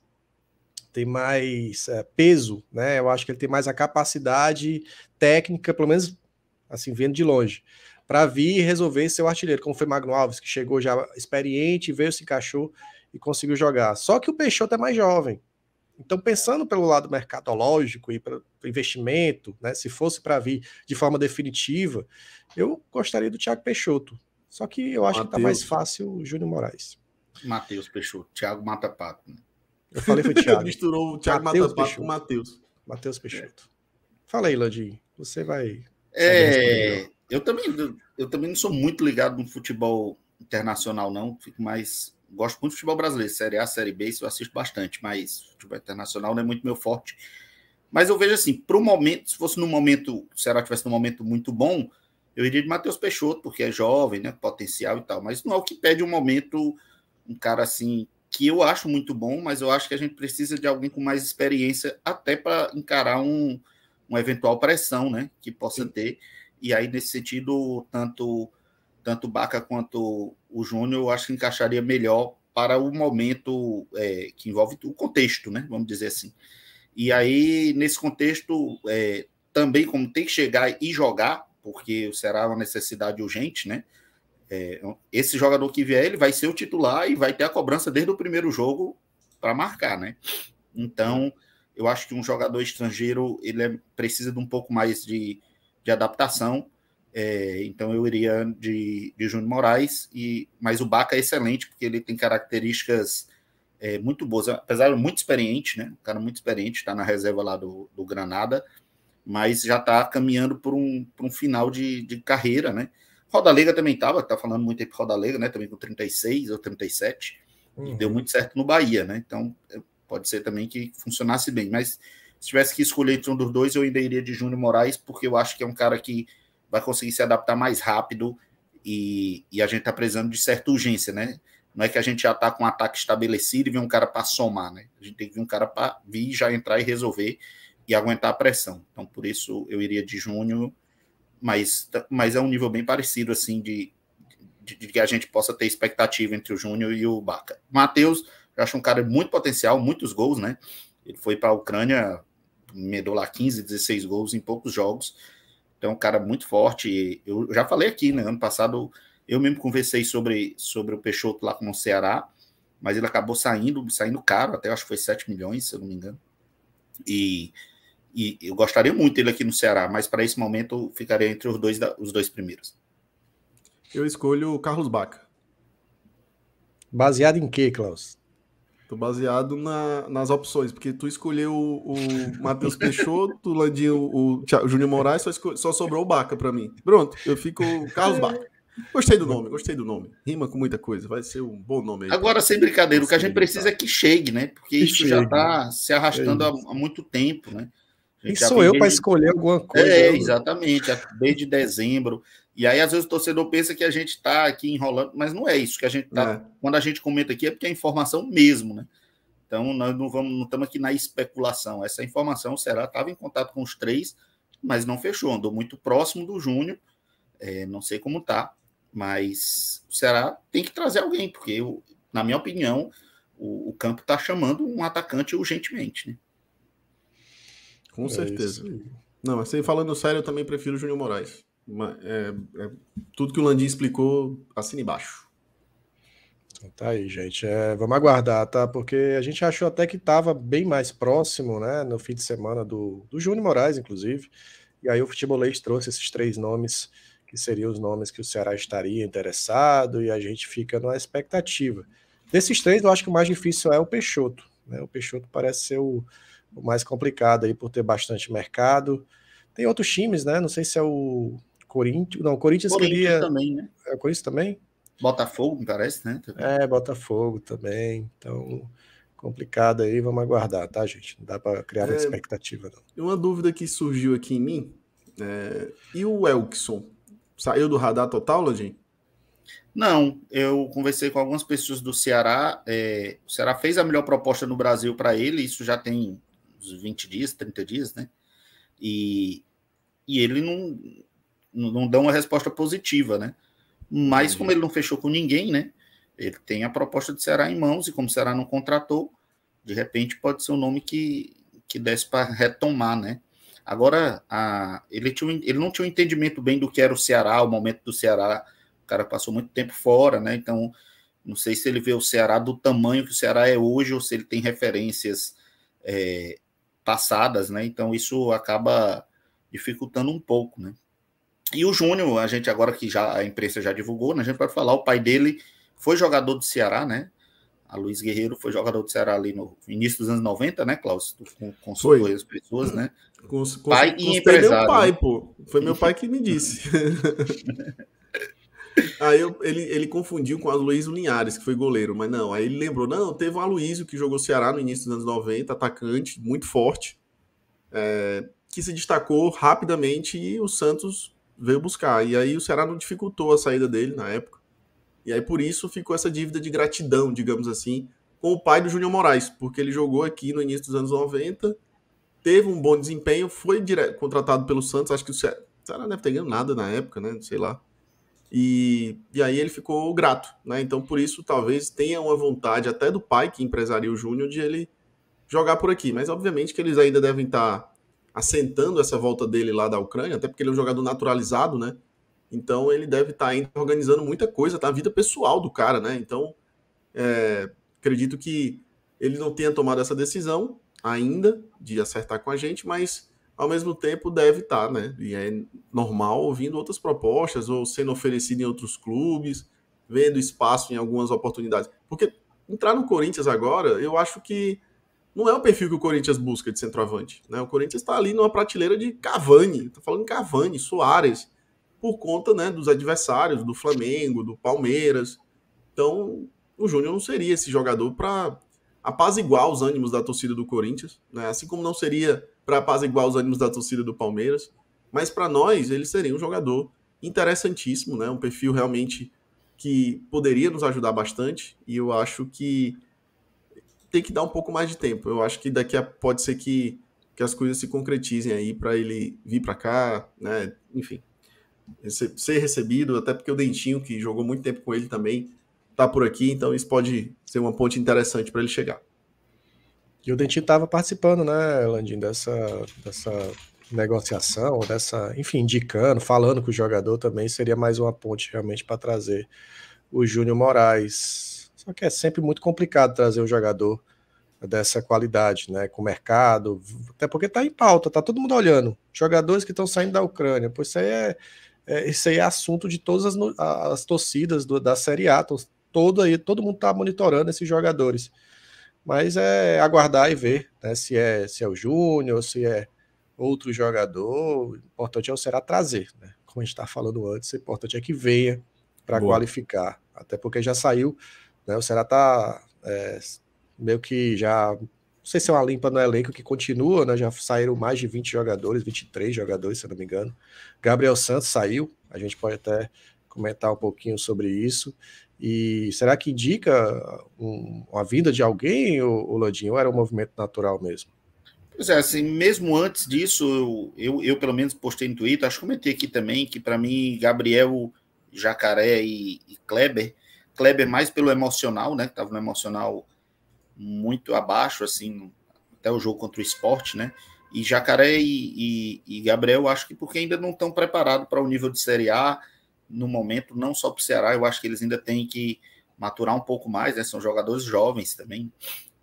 tem mais é, peso, né? Eu acho que ele tem mais a capacidade técnica, pelo menos assim, vendo de longe, para vir resolver seu artilheiro, como foi Magno Alves, que chegou já experiente, veio, se encaixou e conseguiu jogar. Só que o Peixoto é mais jovem. Então, pensando pelo lado mercadológico e para investimento, né, se fosse para vir de forma definitiva, eu gostaria do Thiago Peixoto. Só que eu acho tá Mateus. que está mais fácil o Júnior Moraes. Matheus Peixoto, Thiago Mata Pato. Né? Eu falei foi Thiago. Misturou o Thiago Matapato com o Matheus. Matheus Peixoto. Fala aí, Landim. Você vai. É, eu também, eu também não sou muito ligado no futebol internacional, não. Fico mais. Gosto muito do futebol brasileiro, Série A, Série B, isso eu assisto bastante, mas futebol internacional não é muito meu forte. Mas eu vejo assim, para o momento, se fosse num momento, se ela tivesse num momento muito bom, eu iria de Matheus Peixoto, porque é jovem, né, potencial e tal, mas não é o que pede um momento, um cara assim, que eu acho muito bom, mas eu acho que a gente precisa de alguém com mais experiência até para encarar um, uma eventual pressão, né, que possa Sim. ter. E aí nesse sentido, tanto tanto Baca quanto o Júnior, eu acho que encaixaria melhor para o momento é, que envolve o contexto, né, vamos dizer assim. E aí nesse contexto, é, também como tem que chegar e jogar, porque será é uma necessidade urgente, né? É, esse jogador que vier, ele vai ser o titular e vai ter a cobrança desde o primeiro jogo para marcar, né? Então, eu acho que um jogador estrangeiro ele é, precisa de um pouco mais de, de adaptação. É, então, eu iria de, de Júnior Moraes, e, mas o Baca é excelente, porque ele tem características é, muito boas, apesar de muito experiente, né? Um cara muito experiente, está na reserva lá do, do Granada, mas já está caminhando por um, por um final de, de carreira, né? Roda Lega também estava, tá falando muito aí para Roda Lega, né? Também com 36 ou 37. Uhum. E deu muito certo no Bahia, né? Então é, pode ser também que funcionasse bem. Mas se tivesse que escolher entre um dos dois, eu ainda iria de Júnior Moraes, porque eu acho que é um cara que vai conseguir se adaptar mais rápido e, e a gente está precisando de certa urgência, né? Não é que a gente já está com um ataque estabelecido e vem um cara para somar, né? A gente tem que vir um cara para vir já entrar e resolver e aguentar a pressão. Então, por isso, eu iria de Júnior mas, mas é um nível bem parecido, assim, de, de, de que a gente possa ter expectativa entre o Júnior e o Baca. Matheus, eu acho um cara muito potencial, muitos gols, né? Ele foi para a Ucrânia, medou lá 15, 16 gols em poucos jogos. Então, é um cara muito forte. Eu já falei aqui, né? Ano passado eu mesmo conversei sobre, sobre o Peixoto lá com o Ceará, mas ele acabou saindo, saindo caro, até acho que foi 7 milhões, se eu não me engano. E e eu gostaria muito dele aqui no Ceará, mas para esse momento eu ficaria entre os dois, os dois primeiros. Eu escolho o Carlos Baca. Baseado em quê, Klaus? Tô baseado na, nas opções, porque tu escolheu o, o Matheus Peixoto, Landinho, o, o Júnior Moraes, só, só sobrou o Baca para mim. Pronto, eu fico Carlos Baca. Gostei do nome, gostei do nome. Rima com muita coisa, vai ser um bom nome. Aí, Agora, sem brincadeira, o que a gente precisa é que chegue, né? Porque que isso chegue. já tá se arrastando é. há, há muito tempo, né? Quem sou eu para escolher alguma é, coisa? É, exatamente, desde dezembro. E aí, às vezes, o torcedor pensa que a gente está aqui enrolando, mas não é isso que a gente está. É. Quando a gente comenta aqui, é porque é informação mesmo, né? Então, nós não vamos, não estamos aqui na especulação. Essa informação será, estava em contato com os três, mas não fechou. Andou muito próximo do Júnior. É, não sei como tá, mas será tem que trazer alguém, porque, eu, na minha opinião, o, o campo está chamando um atacante urgentemente, né? Com é certeza. Não, mas assim, falando sério, eu também prefiro o Júnior Moraes. É, é, tudo que o Landim explicou, assina embaixo. Então tá aí, gente. É, vamos aguardar, tá? Porque a gente achou até que estava bem mais próximo, né? No fim de semana do, do Júnior Moraes, inclusive. E aí o futebolês trouxe esses três nomes, que seriam os nomes que o Ceará estaria interessado, e a gente fica na expectativa. Desses três, eu acho que o mais difícil é o Peixoto. Né? O Peixoto parece ser o mais complicado aí por ter bastante mercado. Tem outros times, né? Não sei se é o Corinthians. Não, o Corinthians, Corinthians queria. também, né? É o Corinthians também? Botafogo, me parece, né? Também. É, Botafogo também. Então, complicado aí, vamos aguardar, tá, gente? Não dá para criar é... expectativa, não. Uma dúvida que surgiu aqui em mim. É... E o Elkson? Saiu do radar total, Lodin? Não, eu conversei com algumas pessoas do Ceará. É, o Ceará fez a melhor proposta no Brasil para ele, isso já tem uns 20 dias, 30 dias, né? E, e ele não, não dá uma resposta positiva, né? Mas uhum. como ele não fechou com ninguém, né? Ele tem a proposta de Ceará em mãos, e como o Ceará não contratou, de repente pode ser um nome que, que desse para retomar, né? Agora, a, ele, tinha, ele não tinha um entendimento bem do que era o Ceará, o momento do Ceará. O cara passou muito tempo fora, né? Então, não sei se ele vê o Ceará do tamanho que o Ceará é hoje ou se ele tem referências é, passadas, né? Então isso acaba dificultando um pouco, né? E o Júnior, a gente agora que já a imprensa já divulgou, né, a gente pode falar, o pai dele foi jogador do Ceará, né? A Luiz Guerreiro foi jogador do Ceará ali no início dos anos 90, né, Klaus? Tu consultou foi. as pessoas, né? pai e empresário. Foi meu pai, né? pô. Foi meu pai que me disse. Aí eu, ele, ele confundiu com o Aloysio Linhares, que foi goleiro, mas não. Aí ele lembrou: não, teve um Aloysio que jogou Ceará no início dos anos 90, atacante, muito forte, é, que se destacou rapidamente e o Santos veio buscar. E aí o Ceará não dificultou a saída dele na época. E aí por isso ficou essa dívida de gratidão, digamos assim, com o pai do Júnior Moraes, porque ele jogou aqui no início dos anos 90, teve um bom desempenho, foi contratado pelo Santos, acho que o Ceará, o Ceará deve ter ganho nada na época, né? Sei lá. E, e aí ele ficou grato, né? Então por isso talvez tenha uma vontade até do pai que empresaria o Júnior de ele jogar por aqui, mas obviamente que eles ainda devem estar tá assentando essa volta dele lá da Ucrânia, até porque ele é um jogador naturalizado, né? Então ele deve estar tá ainda organizando muita coisa, tá? A vida pessoal do cara, né? Então é, acredito que ele não tenha tomado essa decisão ainda de acertar com a gente, mas ao mesmo tempo deve estar, tá, né? E é normal ouvindo outras propostas ou sendo oferecido em outros clubes, vendo espaço em algumas oportunidades. Porque entrar no Corinthians agora, eu acho que não é o perfil que o Corinthians busca de centroavante. Né? O Corinthians está ali numa prateleira de Cavani, tá falando Cavani, Soares, por conta né, dos adversários, do Flamengo, do Palmeiras. Então, o Júnior não seria esse jogador para apaziguar os ânimos da torcida do Corinthians, né? assim como não seria para apaziguar os ânimos da torcida do Palmeiras, mas para nós ele seria um jogador interessantíssimo, né? um perfil realmente que poderia nos ajudar bastante e eu acho que tem que dar um pouco mais de tempo. Eu acho que daqui a pode ser que, que as coisas se concretizem aí para ele vir para cá, né? enfim, ser recebido, até porque o Dentinho, que jogou muito tempo com ele também, tá por aqui, então isso pode ser uma ponte interessante para ele chegar. E o Dentinho estava participando, né, Landim, dessa, dessa negociação, dessa, enfim, indicando, falando com o jogador também, seria mais uma ponte realmente para trazer o Júnior Moraes. Só que é sempre muito complicado trazer um jogador dessa qualidade, né? Com o mercado, até porque tá em pauta, tá todo mundo olhando. Jogadores que estão saindo da Ucrânia, pois isso aí é, é, isso aí é assunto de todas as, as torcidas do, da Série A, todo aí, todo mundo está monitorando esses jogadores. Mas é aguardar e ver né, se, é, se é o Júnior, se é outro jogador. O importante é o será trazer, né? como a gente está falando antes, o importante é que venha para qualificar. Até porque já saiu, né? O Ceará tá é, meio que já. Não sei se é uma limpa no elenco que continua, né? Já saíram mais de 20 jogadores, 23 jogadores, se eu não me engano. Gabriel Santos saiu, a gente pode até comentar um pouquinho sobre isso. E será que indica um, a vinda de alguém, o Lodinho, ou era um movimento natural mesmo? Pois é, assim, mesmo antes disso, eu, eu pelo menos postei no Twitter, acho que comentei aqui também, que para mim, Gabriel, Jacaré e, e, Kleber, Kleber mais pelo emocional, né, que estava no emocional muito abaixo, assim, até o jogo contra o esporte, né, e Jacaré e, e, e Gabriel, acho que porque ainda não estão preparados para o nível de Série A, no momento, não só para o Ceará, eu acho que eles ainda têm que maturar um pouco mais, né? São jogadores jovens também.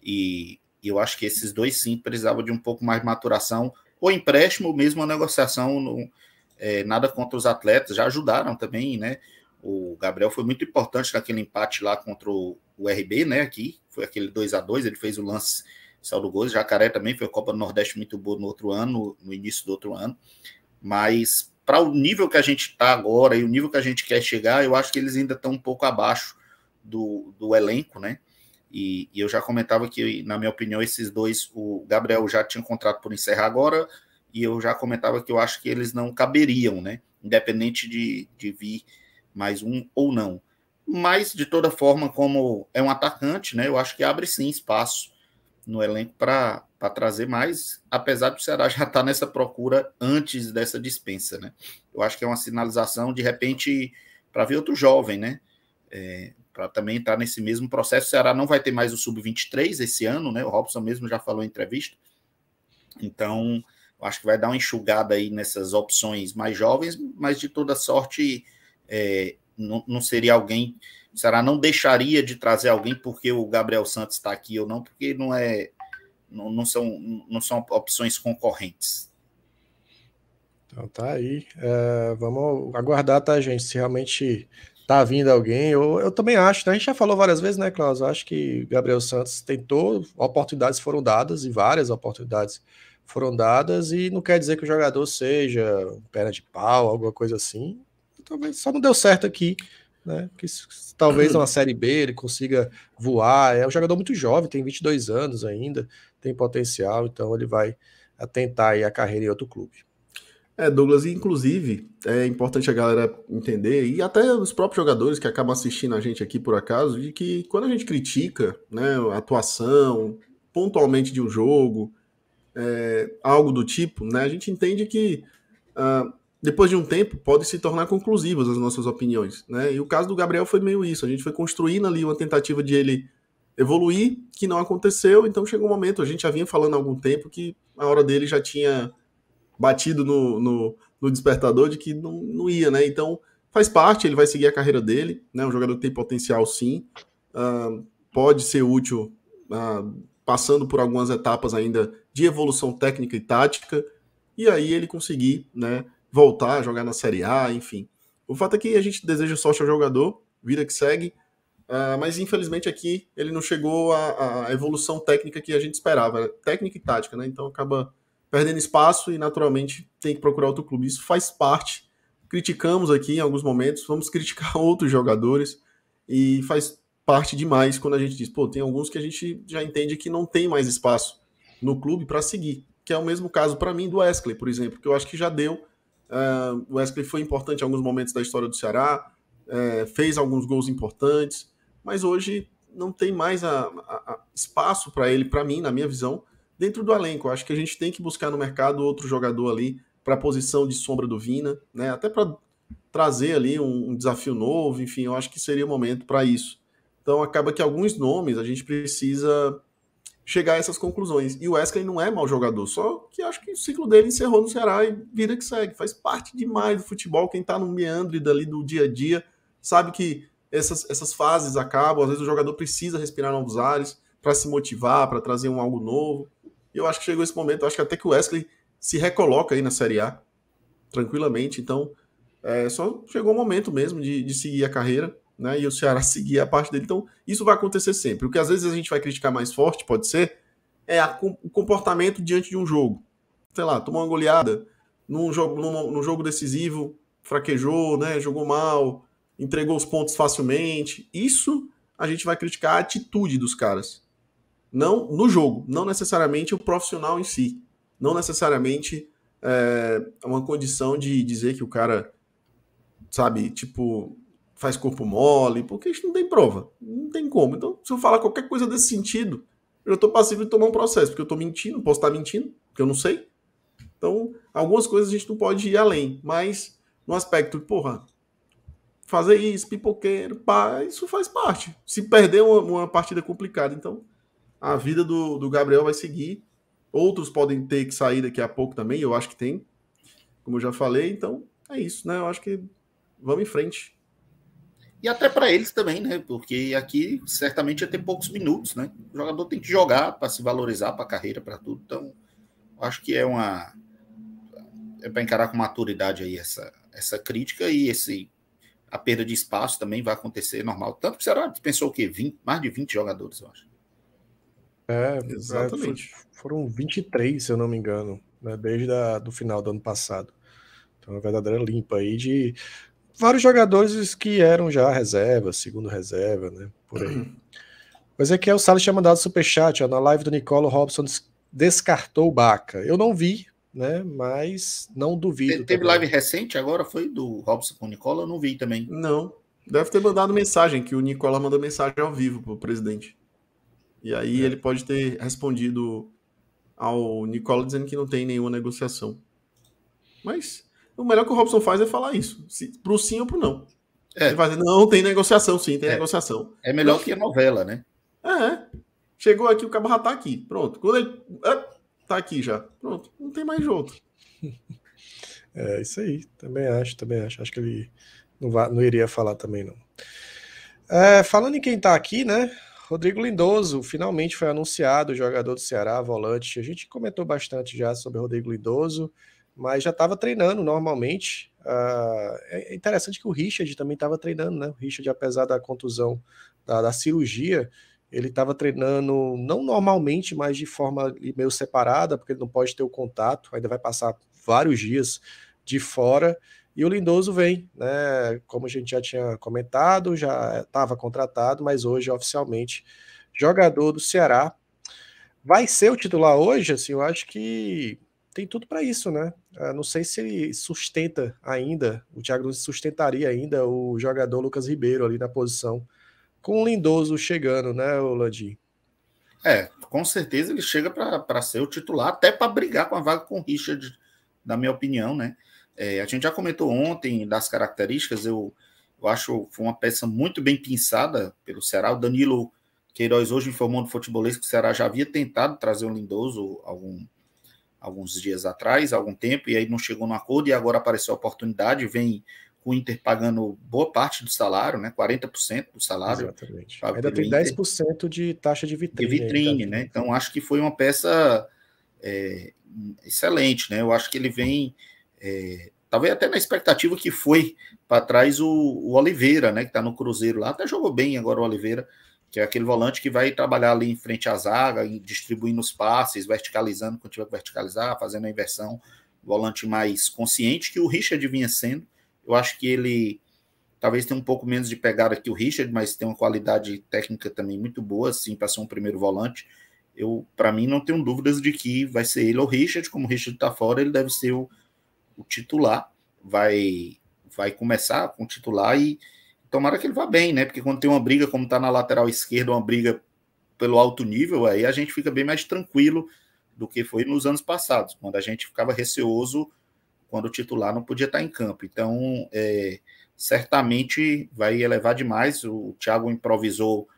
E, e eu acho que esses dois sim precisavam de um pouco mais de maturação, ou empréstimo, ou mesmo a negociação. No, é, nada contra os atletas, já ajudaram também, né? O Gabriel foi muito importante naquele empate lá contra o, o RB, né? Aqui, foi aquele 2 a 2 ele fez o lance saiu do gol. Jacaré também foi a Copa do Nordeste muito boa no outro ano, no início do outro ano. Mas para o nível que a gente está agora e o nível que a gente quer chegar, eu acho que eles ainda estão um pouco abaixo do, do elenco, né? E, e, eu já comentava que, na minha opinião, esses dois, o Gabriel já tinha um contrato por encerrar agora, e eu já comentava que eu acho que eles não caberiam, né? Independente de, de vir mais um ou não. Mas, de toda forma, como é um atacante, né? Eu acho que abre sim espaço no elenco para para trazer mais, apesar do Ceará já estar tá nessa procura antes dessa dispensa, né? Eu acho que é uma sinalização, de repente, para ver outro jovem, né? É, para também entrar nesse mesmo processo. O Ceará não vai ter mais o Sub-23 esse ano, né? O Robson mesmo já falou em entrevista. Então, eu acho que vai dar uma enxugada aí nessas opções mais jovens, mas de toda sorte, é, não, não seria alguém. O Ceará não deixaria de trazer alguém porque o Gabriel Santos está aqui ou não, porque não é não, não, são, não são opções concorrentes. Então tá aí. É, vamos aguardar, tá, gente? Se realmente tá vindo alguém, ou eu, eu também acho, né? A gente já falou várias vezes, né, Klaus? Eu acho que Gabriel Santos tentou, oportunidades foram dadas, e várias oportunidades foram dadas, e não quer dizer que o jogador seja perna de pau, alguma coisa assim. Talvez então, só não deu certo aqui né? Que talvez numa Série B ele consiga voar. É um jogador muito jovem, tem 22 anos ainda, tem potencial, então ele vai tentar a carreira em outro clube. É, Douglas, inclusive, é importante a galera entender, e até os próprios jogadores que acabam assistindo a gente aqui por acaso, de que quando a gente critica né, a atuação pontualmente de um jogo, é, algo do tipo, né, a gente entende que uh, depois de um tempo, podem se tornar conclusivas as nossas opiniões. Né? E o caso do Gabriel foi meio isso. A gente foi construindo ali uma tentativa de ele evoluir, que não aconteceu. Então chegou um momento, a gente já vinha falando há algum tempo que a hora dele já tinha batido no, no, no despertador de que não, não ia, né? Então faz parte, ele vai seguir a carreira dele. Né? Um jogador que tem potencial, sim. Uh, pode ser útil uh, passando por algumas etapas ainda de evolução técnica e tática. E aí ele conseguir, né? voltar a jogar na Série A, enfim. O fato é que a gente deseja sorte ao jogador, vida que segue, uh, mas infelizmente aqui ele não chegou à, à, evolução técnica que a gente esperava, é técnica e tática, né? Então acaba perdendo espaço e naturalmente tem que procurar outro clube. Isso faz parte. Criticamos aqui em alguns momentos, vamos criticar outros jogadores e faz parte demais quando a gente diz, pô, tem alguns que a gente já entende que não tem mais espaço no clube para seguir, que é o mesmo caso para mim do Wesley, por exemplo, que eu acho que já deu Uh, o Wesley foi importante em alguns momentos da história do Ceará, uh, fez alguns gols importantes, mas hoje não tem mais a, a, a espaço para ele, para mim, na minha visão, dentro do elenco. acho que a gente tem que buscar no mercado outro jogador ali para a posição de sombra do Vina, né? até para trazer ali um, um, desafio novo, enfim, eu acho que seria o momento para isso. Então acaba que alguns nomes a gente precisa chegar a essas conclusões. E o Wesley não é mau jogador, só que acho que o ciclo dele encerrou no Ceará e vida que segue. Faz parte demais do futebol, quem tá no meandre dali do dia a dia, sabe que essas, essas fases acabam, às vezes o jogador precisa respirar novos ares para se motivar, para trazer um algo novo. E eu acho que chegou esse momento, acho que até que o Wesley se recoloca aí na Série A, tranquilamente. Então, é, só chegou o momento mesmo de, de seguir a carreira né? E o Ceará seguir a parte dele. Então, isso vai acontecer sempre. O que às vezes a gente vai criticar mais forte, pode ser, é a, o comportamento diante de um jogo. Sei lá, tomou uma goleada num jogo, num, num jogo decisivo, fraquejou, né? Jogou mal, entregou os pontos facilmente. Isso a gente vai criticar a atitude dos caras. Não no jogo, não necessariamente o profissional em si. Não necessariamente é, uma condição de dizer que o cara, sabe, tipo, faz corpo mole, porque isso não tem prova, não tem como. Então, se eu falar qualquer coisa desse sentido, eu estou passível de tomar um processo, porque eu estou mentindo, posso estar mentindo, porque eu não sei. Então, algumas coisas a gente não pode ir além, mas no aspecto, porra, fazer isso, pipoqueiro, pá, isso faz parte. Se perder uma, uma partida é complicada, então a vida do, do Gabriel vai seguir. Outros podem ter que sair daqui a pouco também, eu acho que tem, como eu já falei. Então, é isso, né? Eu acho que vamos em frente. E até para eles também, né? Porque aqui certamente ia ter poucos minutos, né? O jogador tem que jogar para se valorizar, para a carreira, para tudo. Então, acho que é uma. É para encarar com maturidade aí essa, essa crítica e esse a perda de espaço também vai acontecer é normal. Tanto que será pensou o quê? 20, mais de 20 jogadores, eu acho. É, é exatamente. É, foram 23, se eu não me engano, né, desde o do final do ano passado. Então, é uma verdadeira limpa aí de vários jogadores que eram já reserva, segundo reserva, né? Por aí. Mas é que é o Salles tinha mandado superchat, ó, na live do Nicolo Robson descartou o Baca. Eu não vi, né? Mas não duvido. teve live recente agora, foi do Robson com o Nicola, eu não vi também. Não. Deve ter mandado mensagem, que o Nicola mandou mensagem ao vivo pro presidente. E aí é. ele pode ter respondido ao Nicola dizendo que não tem nenhuma negociação. Mas o melhor que o Robson faz é falar isso. Se, pro sim ou pro não. É. Ele vai dizer, não, tem negociação, sim, tem é. negociação. É melhor que a novela, né? É. Chegou aqui, o cabo ah, tá aqui. Pronto. Quando ele. É, tá aqui já. Pronto. Não tem mais jogo. É isso aí. Também acho, também acho. Acho que ele não, não iria falar também, não. É, falando em quem tá aqui, né? Rodrigo Lindoso, finalmente foi anunciado jogador do Ceará, volante. A gente comentou bastante já sobre Rodrigo Lindoso mas já estava treinando normalmente. Uh, é interessante que o Richard também estava treinando, né? O Richard, apesar da contusão, da, da cirurgia, ele estava treinando não normalmente, mas de forma meio separada, porque ele não pode ter o contato, ainda vai passar vários dias de fora. E o Lindoso vem, né? Como a gente já tinha comentado, já estava contratado, mas hoje oficialmente jogador do Ceará. Vai ser o titular hoje? Assim, eu acho que tem tudo para isso, né? Ah, não sei se ele sustenta ainda, o Thiago Nunes sustentaria ainda o jogador Lucas Ribeiro ali na posição, com o Lindoso chegando, né, Landim? É, com certeza ele chega para ser o titular, até para brigar com a vaga com o Richard, na minha opinião, né? É, a gente já comentou ontem das características, eu, eu acho foi uma peça muito bem pensada pelo Ceará. O Danilo Queiroz hoje informou do futebolês que o Ceará já havia tentado trazer o Lindoso algum alguns dias atrás, algum tempo, e aí não chegou no acordo, e agora apareceu a oportunidade, vem o Inter pagando boa parte do salário, né? 40% do salário. Exatamente. Ainda tem Inter. 10% de taxa de vitrine. De vitrine, né? Então acho que foi uma peça é, excelente, né? Eu acho que ele vem. É, talvez até na expectativa que foi para trás o, o, Oliveira, né? Que está no Cruzeiro lá, até jogou bem agora o Oliveira que é aquele volante que vai trabalhar ali em frente à zaga, distribuindo os passes, verticalizando quando tiver que verticalizar, fazendo a inversão, volante mais consciente que o Richard vinha sendo. Eu acho que ele talvez tenha um pouco menos de pegada que o Richard, mas tem uma qualidade técnica também muito boa, assim, para ser um primeiro volante. Eu, para mim, não tenho dúvidas de que vai ser ele ou o Richard. Como o Richard está fora, ele deve ser o, o titular. Vai, vai começar com o titular e tomara que ele vá bem, né? Porque quando tem uma briga, como tá na lateral esquerda, uma briga pelo alto nível, aí a gente fica bem mais tranquilo do que foi nos anos passados, quando a gente ficava receoso quando o titular não podia estar em campo. Então, é, certamente vai elevar demais. O Thiago improvisou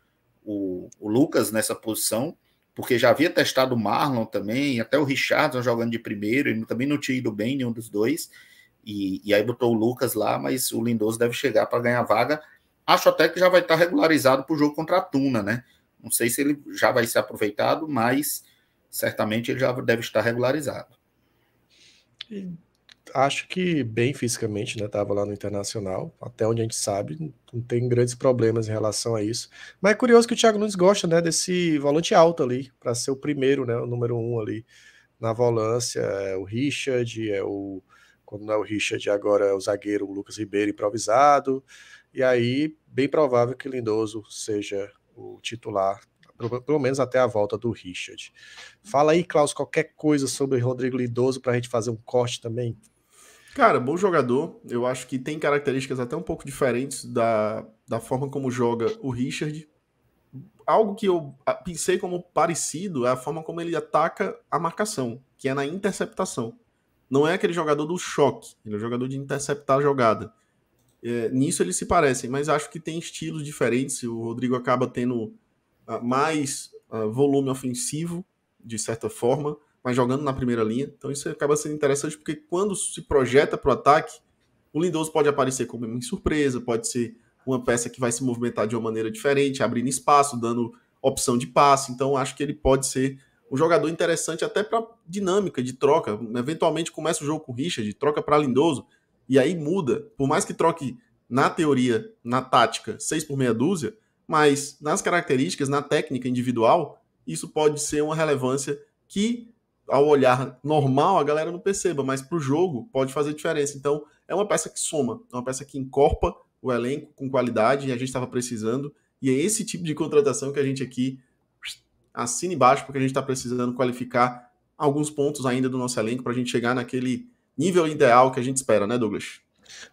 o, o, Lucas nessa posição, porque já havia testado o Marlon também, até o Richardson jogando de primeiro, e também não tinha ido bem nenhum dos dois. E, e aí botou o Lucas lá, mas o Lindoso deve chegar para ganhar vaga. Acho até que já vai estar tá regularizado para o jogo contra a Tuna, né? Não sei se ele já vai ser aproveitado, mas certamente ele já deve estar regularizado. E acho que bem fisicamente, né? Tava lá no Internacional, até onde a gente sabe, não tem grandes problemas em relação a isso. Mas é curioso que o Thiago Nunes gosta, né, desse volante alto ali, para ser o primeiro, né, o número um ali na volância. É o Richard, é o quando não é o Richard, agora é o zagueiro Lucas Ribeiro improvisado. E aí, bem provável que Lindoso seja o titular, pelo, menos até a volta do Richard. Fala aí, Klaus, qualquer coisa sobre Rodrigo Lindoso para a gente fazer um corte também. Cara, bom jogador. Eu acho que tem características até um pouco diferentes da, da forma como joga o Richard. Algo que eu ah, pensei como parecido é a forma como ele ataca a marcação, que é na interceptação não é aquele jogador do choque, ele é um jogador de interceptar a jogada. É, nisso eles se parecem, mas acho que tem estilos diferentes. O Rodrigo acaba tendo uh, mais uh, volume ofensivo, de certa forma, mas jogando na primeira linha. Então isso acaba sendo interessante porque quando se projeta para o ataque, o Lindoso pode aparecer como uma surpresa, pode ser uma peça que vai se movimentar de uma maneira diferente, abrindo espaço, dando opção de passe. Então acho que ele pode ser um jogador interessante até para dinâmica de troca. Eventualmente começa o jogo com o Richard, troca para Lindoso, e aí muda. Por mais que troque na teoria, na tática, 6 por meia dúzia, mas nas características, na técnica individual, isso pode ser uma relevância que, ao olhar normal, a galera não perceba, mas para o jogo pode fazer diferença. Então, é uma peça que soma, é uma peça que encorpa o elenco com qualidade, e a gente estava precisando, e é esse tipo de contratação que a gente aqui assine embaixo, porque a gente está precisando qualificar alguns pontos ainda do nosso elenco para a gente chegar naquele nível ideal que a gente espera, né, Douglas?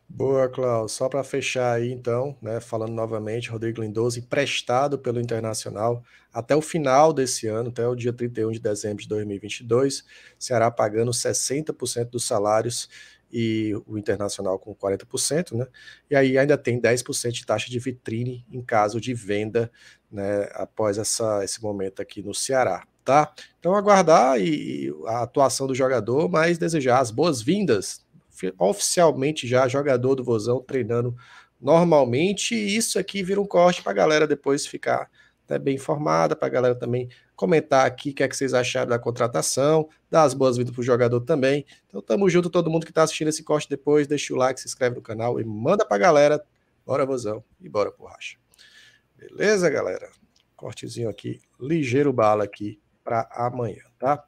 Boa, Cláudio. Só para fechar aí, então, né, falando novamente, Rodrigo Lindoso, emprestado pelo Internacional até o final desse ano, até o dia 31 de dezembro de 2022, será pagando 60% dos salários e o Internacional com 40%, né? E aí ainda tem 10% de taxa de vitrine em caso de venda né, após essa, esse momento aqui no Ceará. Tá? Então, aguardar e, e a atuação do jogador, mas desejar as boas-vindas, oficialmente já jogador do Vozão treinando normalmente, e isso aqui vira um corte para a galera depois ficar né, bem informada, para a galera também comentar aqui o que é que vocês acharam da contratação, dar as boas-vindas para o jogador também. Então, tamo junto, todo mundo que está assistindo esse corte depois, deixa o like, se inscreve no canal e manda para a galera. Bora, Vozão, e bora, porracha. Beleza, galera? Cortezinho aqui, ligeiro bala aqui para amanhã, tá?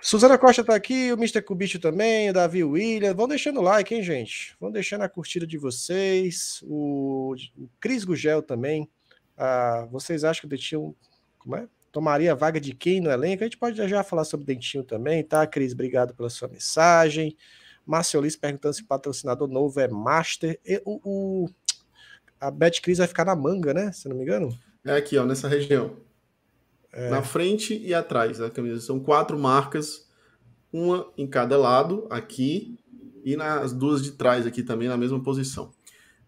Suzana Costa tá aqui, o Mr. Cubicho também, o Davi William. Vão deixando o like, hein, gente? Vão deixando a curtida de vocês. O, o Cris Gugel também. Ah, vocês acham que o Dentinho como é? tomaria a vaga de quem no elenco? A gente pode já falar sobre o Dentinho também, tá? Cris, obrigado pela sua mensagem. Márcio Ulisses perguntando se patrocinador novo é Master. E, o, o a Betcris vai ficar na manga, né? Se não me engano. É aqui, ó, nessa região. É. Na frente e atrás da camisa. São quatro marcas, uma em cada lado, aqui, e nas duas de trás aqui também, na mesma posição.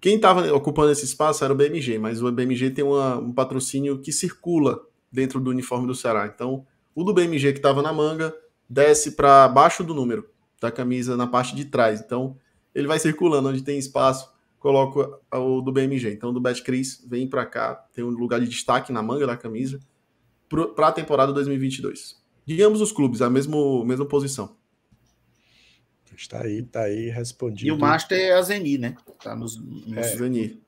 Quem estava ocupando esse espaço era o BMG, mas o BMG tem uma, um patrocínio que circula dentro do uniforme do Ceará. Então, o do BMG que estava na manga desce para baixo do número da camisa na parte de trás. Então, ele vai circulando onde tem espaço coloco o do BMG. Então, do Betcris, vem para cá, tem um lugar de destaque na manga da camisa para a temporada 2022. De ambos os clubes, a mesmo, mesma posição. Está aí, está aí respondido. E o Master é a Zeni, né? está nos, nos... É. Zeni.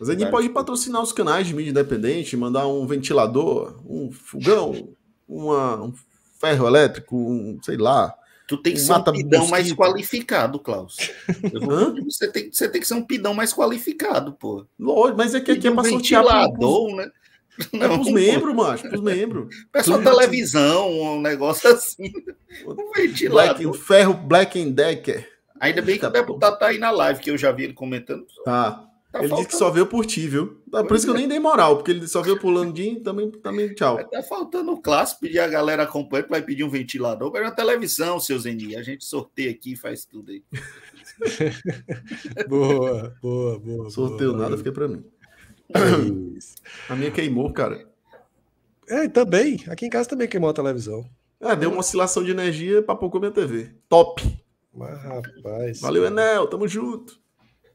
A Zeni pode patrocinar os canais de mídia independente, mandar um ventilador, um fogão, uma, um ferro elétrico, um, sei lá, Tu tem que ser um pidão mais qualificado, Klaus. você, tem, você tem que ser um pidão mais qualificado, pô. Lógico, mas é que aqui é pra sortear. Ventilador, pros... né? Não, é pros membros, macho, pros membros. Pessoal da televisão, um negócio assim. Um ventilador. Black, o ferro Black and Decker. Ainda bem que tá o deputado tá aí na live, que eu já vi ele comentando. Tá. Tá ele disse que só veio por ti, viu? Ah, por pois isso é. que eu nem dei moral, porque ele só veio por Landim também, também tchau. Tá faltando o clássico, pedir a galera acompanhar, vai pedir um ventilador, pega uma televisão, seu Zeni. A gente sorteia aqui e faz tudo aí. boa, boa, boa. Sorteio boa, nada, fica pra mim. É a minha queimou, cara. É, também. Aqui em casa também queimou a televisão. É, deu uma oscilação de energia e papocou minha TV. Top! Mas, rapaz. Valeu, Enel. Tamo junto.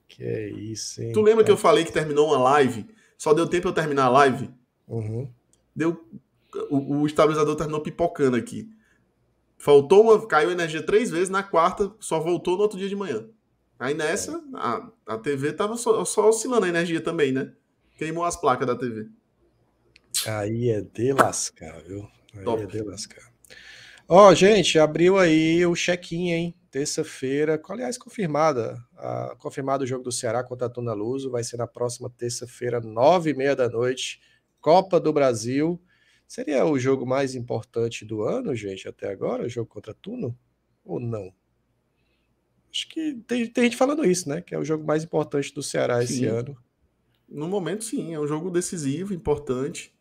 Que é isso, hein? Tu lembra que eu falei que terminou uma live? Só deu tempo eu terminar a live? Uhum. Deu. O, o estabilizador terminou pipocando aqui. Faltou uma. Caiu energia três vezes, na quarta só voltou no outro dia de manhã. Aí nessa, é. a, a TV tava só, só oscilando a energia também, né? Queimou as placas da TV. Aí é de lascar, viu? Aí é Top. é de lascar. Ó, oh, gente, abriu aí o check-in, hein? terça-feira, aliás, confirmada, a, confirmado o jogo do Ceará contra a Tuna Luso, vai ser na próxima terça-feira, nove e meia da noite, Copa do Brasil. Seria o jogo mais importante do ano, gente, até agora, o jogo contra a Tuna Ou não? Acho que tem, tem gente falando isso, né? Que é o jogo mais importante do Ceará sim. esse ano. No momento, sim, é um jogo decisivo, importante.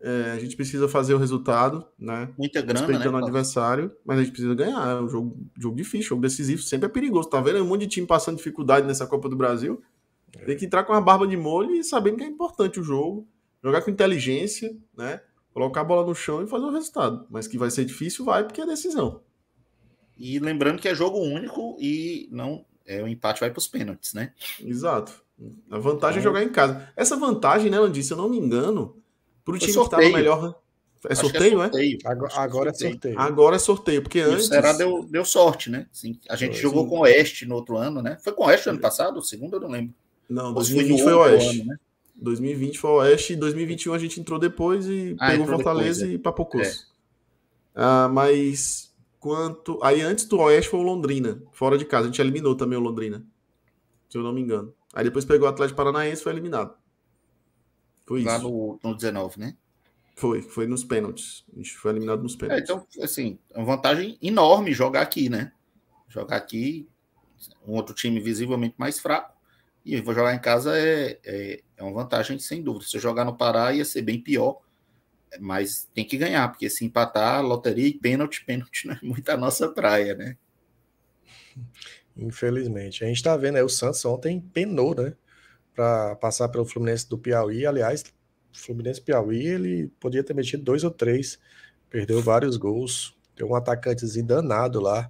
É, a gente precisa fazer o resultado, né? Muita grana, Respeitando né, o adversário, mas a gente precisa ganhar. É um jogo, jogo difícil, jogo decisivo, sempre é perigoso. Tá vendo? É um monte de time passando dificuldade nessa Copa do Brasil. É. Tem que entrar com a barba de molho e sabendo que é importante o jogo, jogar com inteligência, né? Colocar a bola no chão e fazer o resultado. Mas que vai ser difícil, vai, porque é decisão. E lembrando que é jogo único e não é o empate vai para os pênaltis, né? Exato. A vantagem é então... é jogar em casa. Essa vantagem, né, Landi, se eu não me engano, Pro o time sorteio. Né? É que melhor. É sorteio, né? é, é sorteio, é? Agora, agora é sorteio. Agora é sorteio, porque antes. O Ceará deu, deu sorte, né? Sim, a gente foi, jogou sim. com o Oeste no outro ano, né? Foi com o Oeste ano passado? O segundo eu não lembro. Não, 2020 foi, o Oeste. Ano, né? 2020 foi o Oeste e 2021 a gente entrou depois e ah, pegou Fortaleza depois, é. e Papocos. É. Ah, mas quanto. Aí antes do Oeste foi o Londrina, fora de casa. A gente eliminou também o Londrina, se eu não me engano. Aí depois pegou o Atlético Paranaense e foi eliminado. Foi lá isso. No, no 19, né? Foi, foi nos pênaltis. A gente foi eliminado nos é, pênaltis. É, então, assim, é uma vantagem enorme jogar aqui, né? Jogar aqui, um outro time visivelmente mais fraco, e eu vou jogar em casa é, é, é uma vantagem, sem dúvida. Se eu jogar no Pará, ia ser bem pior, mas tem que ganhar, porque se empatar, loteria e pênalti, pênalti não é muito a nossa praia, né? Infelizmente. A gente tá vendo aí, né? o Santos ontem penou, né? para passar pelo Fluminense do Piauí. Aliás, Fluminense Piauí ele podia ter metido dois ou três, perdeu vários gols, tem um atacantezinho danado lá.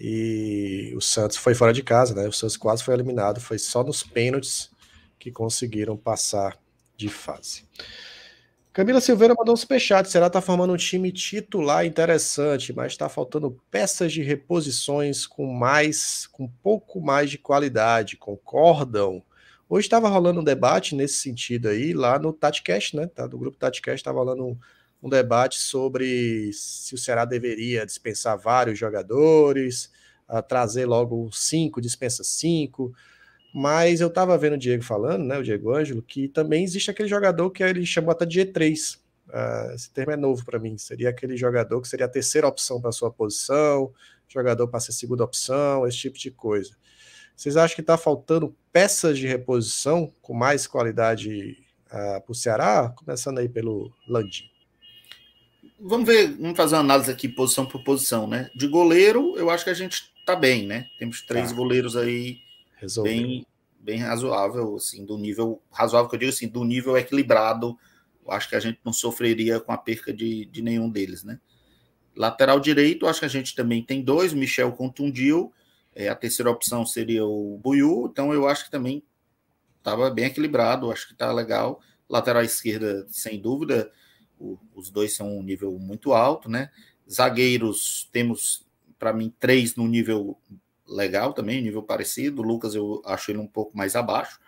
E o Santos foi fora de casa, né? O Santos quase foi eliminado, foi só nos pênaltis que conseguiram passar de fase. Camila Silveira mandou um superchat. Será que tá formando um time titular interessante, mas está faltando peças de reposições com mais, com pouco mais de qualidade. Concordam? Hoje estava rolando um debate nesse sentido aí, lá no TatiCast, né? Tá, do grupo TatiCast estava rolando um, um, debate sobre se o Ceará deveria dispensar vários jogadores, ah, trazer logo cinco, dispensa cinco. Mas eu estava vendo o Diego falando, né? O Diego Ângelo, que também existe aquele jogador que ele chamou até de G3. Uh, ah, esse termo é novo para mim. Seria aquele jogador que seria a terceira opção para sua posição, jogador para ser segunda opção, esse tipo de coisa. Vocês acham que está faltando peças de reposição com mais qualidade uh, ah, para o Ceará? Começando aí pelo Landim. Vamos ver, vamos fazer uma análise aqui posição por posição, né? De goleiro, eu acho que a gente está bem, né? Temos três tá. goleiros aí bem bem razoável, assim, do nível razoável que eu digo assim, do nível equilibrado. Eu acho que a gente não sofreria com a perca de, de nenhum deles, né? Lateral direito, acho que a gente também tem dois, Michel contundiu, é, a terceira opção seria o Buiu, então eu acho que também estava bem equilibrado, acho que está legal. Lateral esquerda, sem dúvida, o, os dois são um nível muito alto, né? Zagueiros, temos para mim três no nível legal também, nível parecido. O Lucas eu acho ele um pouco mais abaixo,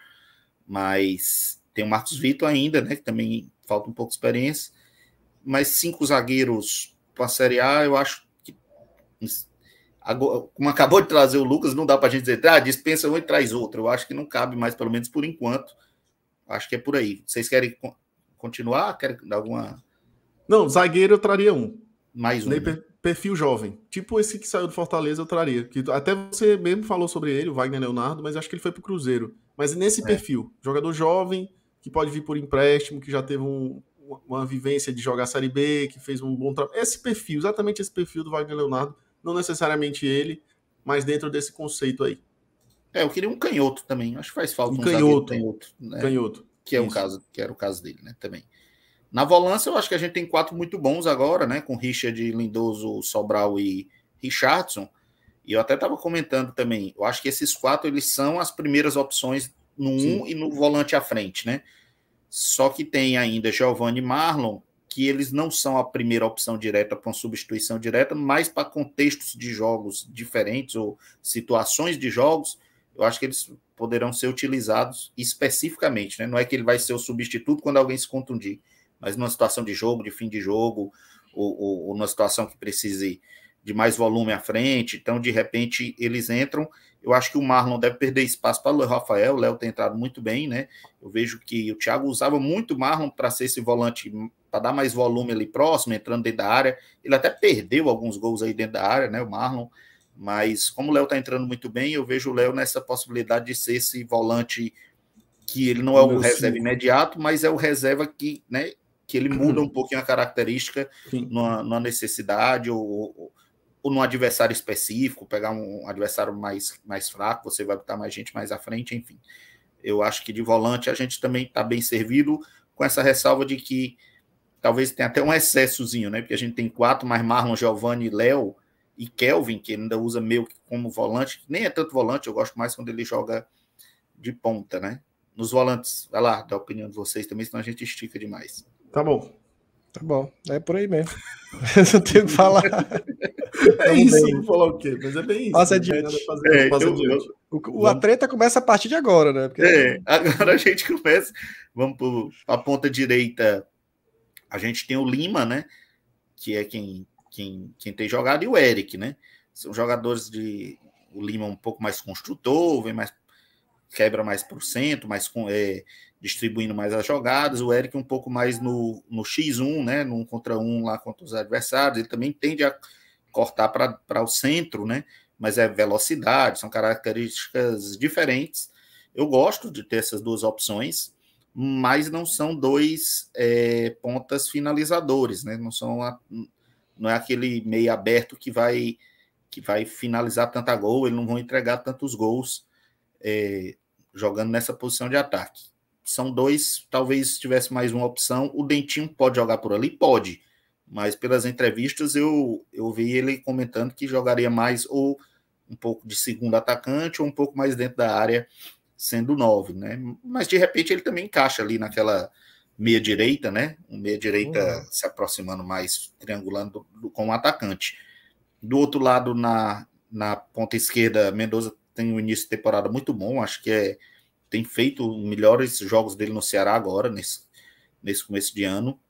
mas tem o Marcos Vitor ainda, né? Que também falta um pouco de experiência. Mas cinco zagueiros para a Série A, eu acho que como acabou de trazer o Lucas, não dá para a gente dizer, ah, dispensa um e traz outro. Eu acho que não cabe mais, pelo menos por enquanto. Acho que é por aí. Vocês querem continuar? Querem dar alguma. Não, zagueiro eu traria um. Mais um. Né? Perfil jovem. Tipo esse que saiu do Fortaleza, eu traria. Que até você mesmo falou sobre ele, o Wagner Leonardo, mas acho que ele foi para o Cruzeiro. Mas nesse é. perfil, jogador jovem, que pode vir por empréstimo, que já teve um, uma, uma vivência de jogar Série B, que fez um bom trabalho. Esse perfil, exatamente esse perfil do Wagner Leonardo, não necessariamente ele, mas dentro desse conceito aí. É, eu queria um canhoto também, acho que faz falta um, um canhoto, canhoto, né? canhoto, que é um caso, que era o caso dele, né, também. Na volância, eu acho que a gente tem quatro muito bons agora, né, com Richard, Lindoso, Sobral e Richardson. E eu até estava comentando também, eu acho que esses quatro eles são as primeiras opções no um e no volante à frente, né? Só que tem ainda Giovanni Marlon, que eles não são a primeira opção direta para uma substituição direta, mas para contextos de jogos diferentes ou situações de jogos, eu acho que eles poderão ser utilizados especificamente, né? Não é que ele vai ser o substituto quando alguém se contundir, mas numa situação de jogo, de fim de jogo, ou, ou, ou numa situação que precise de mais volume à frente, então de repente eles entram. Eu acho que o Marlon deve perder espaço para o Rafael, o Léo tem entrado muito bem, né? Eu vejo que o Thiago usava muito o Marlon para ser esse volante, para dar mais volume ali próximo, entrando dentro da área. Ele até perdeu alguns gols aí dentro da área, né? O Marlon. Mas como o Léo está entrando muito bem, eu vejo o Léo nessa possibilidade de ser esse volante que ele não é o reserva imediato, mas é o reserva que, né, que ele muda um pouquinho a característica na numa, necessidade ou, ou num adversário específico, pegar um adversário mais, mais fraco, você vai botar mais gente mais à frente, enfim. Eu acho que de volante a gente também está bem servido, com essa ressalva de que talvez tenha até um excessozinho, né? Porque a gente tem quatro, mais Marlon, Giovanni, Léo e Kelvin, que ainda usa meio que como volante, nem é tanto volante, eu gosto mais quando ele joga de ponta, né? Nos volantes, vai lá, dá a opinião de vocês também, senão a gente estica demais. Tá bom. Tá bom, é por aí mesmo. não tenho que falar. É isso, vou falar o quê, mas é bem isso. Passa né? adiante. É, passa eu, adiante. Eu, eu, o, a treta começa a partir de agora, né? Porque... É, agora a gente começa. Vamos para a ponta direita. A gente tem o Lima, né? Que é quem, quem, quem tem jogado, e o Eric, né? São jogadores de. O Lima é um pouco mais construtor, vem mais. Quebra mais por cento, mais com, é, distribuindo mais as jogadas, o Eric um pouco mais no, no X1, né, no 1 contra 1 lá contra os adversários, ele também tende a cortar para o centro, né, mas é velocidade, são características diferentes. Eu gosto de ter essas duas opções, mas não são dois é, pontas finalizadores, né, não são a, não é aquele meio aberto que vai que vai finalizar tanta gol, ele não vão entregar tantos gols é, jogando nessa posição de ataque. São dois, talvez tivesse mais uma opção. O Dentinho pode jogar por ali? Pode. Mas pelas entrevistas eu, eu vi ele comentando que jogaria mais ou um pouco de segundo atacante ou um pouco mais dentro da área, sendo nove, né? Mas de repente ele também encaixa ali naquela meia direita, né? Um meia direita uhum. se aproximando mais, triangulando do, com o atacante. Do outro lado, na, na ponta esquerda, Mendoza tem um início de temporada muito bom, acho que é tem feito melhores jogos dele no Ceará agora, nesse, nesse começo de ano.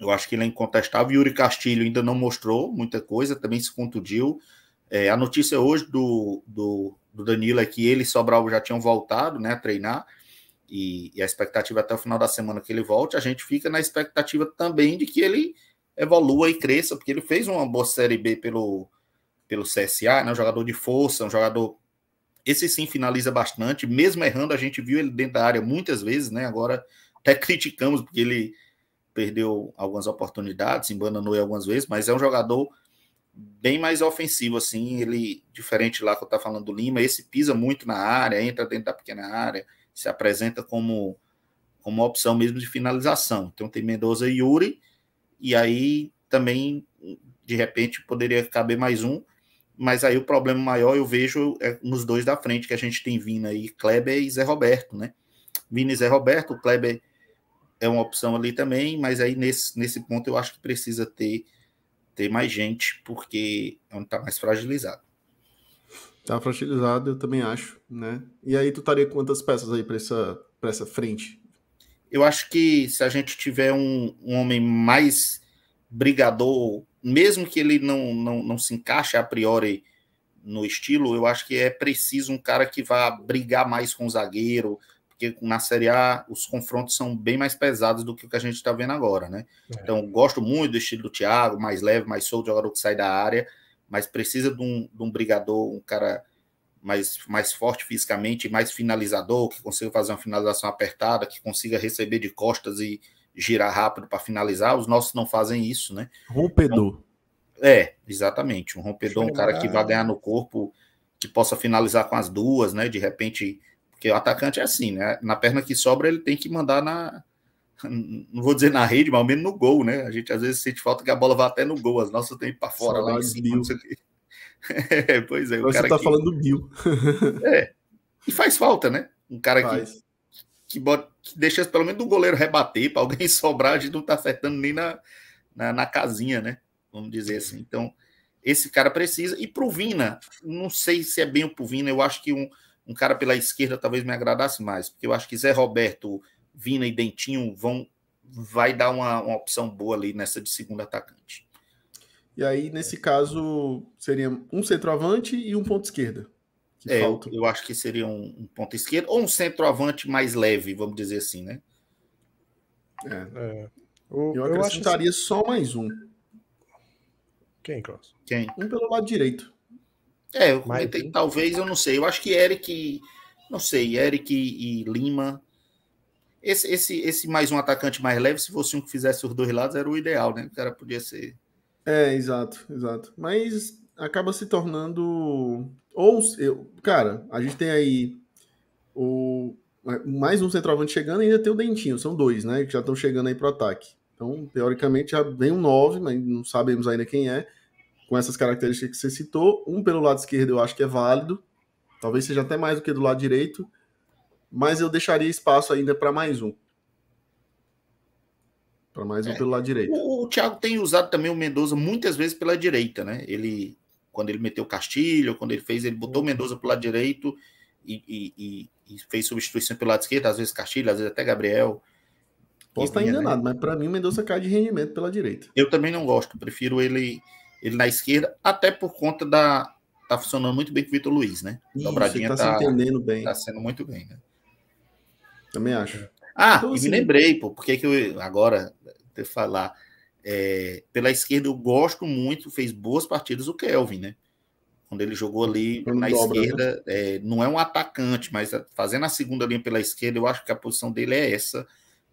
Eu acho que ele é incontestável. Yuri Castilho ainda não mostrou muita coisa, também se contundiu. É, a notícia hoje do, do, do, Danilo é que ele e Sobral já tinham voltado né, a treinar, e, e, a expectativa é até o final da semana que ele volte. A gente fica na expectativa também de que ele evolua e cresça, porque ele fez uma boa Série B pelo, pelo CSA, né, um jogador de força, um jogador esse sim finaliza bastante, mesmo errando, a gente viu ele dentro da área muitas vezes, né? Agora até criticamos, porque ele perdeu algumas oportunidades, embananou algumas vezes, mas é um jogador bem mais ofensivo, assim, ele, diferente lá que eu estava falando do Lima, esse pisa muito na área, entra dentro da pequena área, se apresenta como, como opção mesmo de finalização. Então tem Mendoza e Yuri, e aí também, de repente, poderia caber mais um, mas aí o problema maior eu vejo é nos dois da frente que a gente tem vindo aí, Kleber e Zé Roberto, né? Vina e Zé Roberto, o Kleber é uma opção ali também, mas aí nesse, nesse ponto eu acho que precisa ter, ter mais gente, porque é onde tá mais fragilizado. Tá fragilizado, eu também acho, né? E aí tu estaria quantas peças aí para essa, pra essa frente? Eu acho que se a gente tiver um, um homem mais brigador mesmo que ele não, não, não se encaixe a priori no estilo, eu acho que é preciso um cara que vá brigar mais com o zagueiro, porque na Série A os confrontos são bem mais pesados do que o que a gente está vendo agora, né? É. Então, gosto muito do estilo do Thiago, mais leve, mais solto, jogador que sai da área, mas precisa de um, de um brigador, um cara mais, mais forte fisicamente, mais finalizador, que consiga fazer uma finalização apertada, que consiga receber de costas e, girar rápido para finalizar, os nossos não fazem isso, né? Rompedor. é, exatamente. Um rompedor, um cara que vai ganhar no corpo, que possa finalizar com as duas, né? De repente, porque o atacante é assim, né? Na perna que sobra, ele tem que mandar na. Não vou dizer na rede, mas ao menos no gol, né? A gente às vezes sente falta que a bola vá até no gol, as nossas tem para fora Só lá em cima. É, pois é. Mas o cara você tá que... falando do Bill. É. E faz falta, né? Um cara faz. que que, bota, que deixasse pelo menos do goleiro rebater, para alguém sobrar, a gente não tá acertando nem na, na, na, casinha, né? Vamos dizer assim. Então, esse cara precisa. E pro Vina, não sei se é bem o pro Vina, eu acho que um, um cara pela esquerda talvez me agradasse mais, porque eu acho que Zé Roberto, Vina e Dentinho vão vai dar uma, uma opção boa ali nessa de segundo atacante. E aí, nesse caso, seria um centroavante e um ponto esquerda. Que é, falta. Eu, eu acho que seria um, um ponto esquerdo ou um centroavante mais leve, vamos dizer assim, né? É. é. O, eu acrescentaria eu acho... Assim- só mais um. Quem, Klaus? Quem? Um pelo lado direito. É, eu comentei, Mas... talvez, eu não sei. Eu acho que Eric, não sei, Eric e Lima. Esse, esse, esse mais um atacante mais leve, se fosse um que fizesse os dois lados, era o ideal, né? O cara podia ser. É, exato, exato. Mas acaba se tornando ou, eu, cara, a gente tem aí o, mais um centroavante chegando e ainda tem o Dentinho, são dois, né? Que já estão chegando aí pro ataque. Então, teoricamente, já vem um 9, mas não sabemos ainda quem é, com essas características que você citou. Um pelo lado esquerdo eu acho que é válido, talvez seja até mais do que do lado direito, mas eu deixaria espaço ainda para mais um. Para mais é. um pelo lado direito. O, o Thiago tem usado também o Mendoza muitas vezes pela direita, né? Ele quando ele meteu o Castilho, quando ele fez, ele botou o uhum. Mendoza para o lado direito e, e, e, fez substituição pelo lado esquerdo, às vezes Castilho, às vezes até Gabriel. Posso estar tá enganado, né? mas para mim o Mendoza cai de rendimento pela direita. Eu também não gosto, prefiro ele ele na esquerda, até por conta da. Tá funcionando muito bem com o Vitor Luiz, né? Isso, Dobradinha tá, tá se entendendo bem. Tá sendo muito bem, né? Também acho. Ah, então, e assim... me lembrei, pô, porque que eu agora ter falar é, pela esquerda, eu gosto muito, fez boas partidas o Kelvin, né? Quando ele jogou ali Quando na dobra, né? esquerda, né? é, não é um atacante, mas fazendo a segunda linha pela esquerda, eu acho que a posição dele é essa.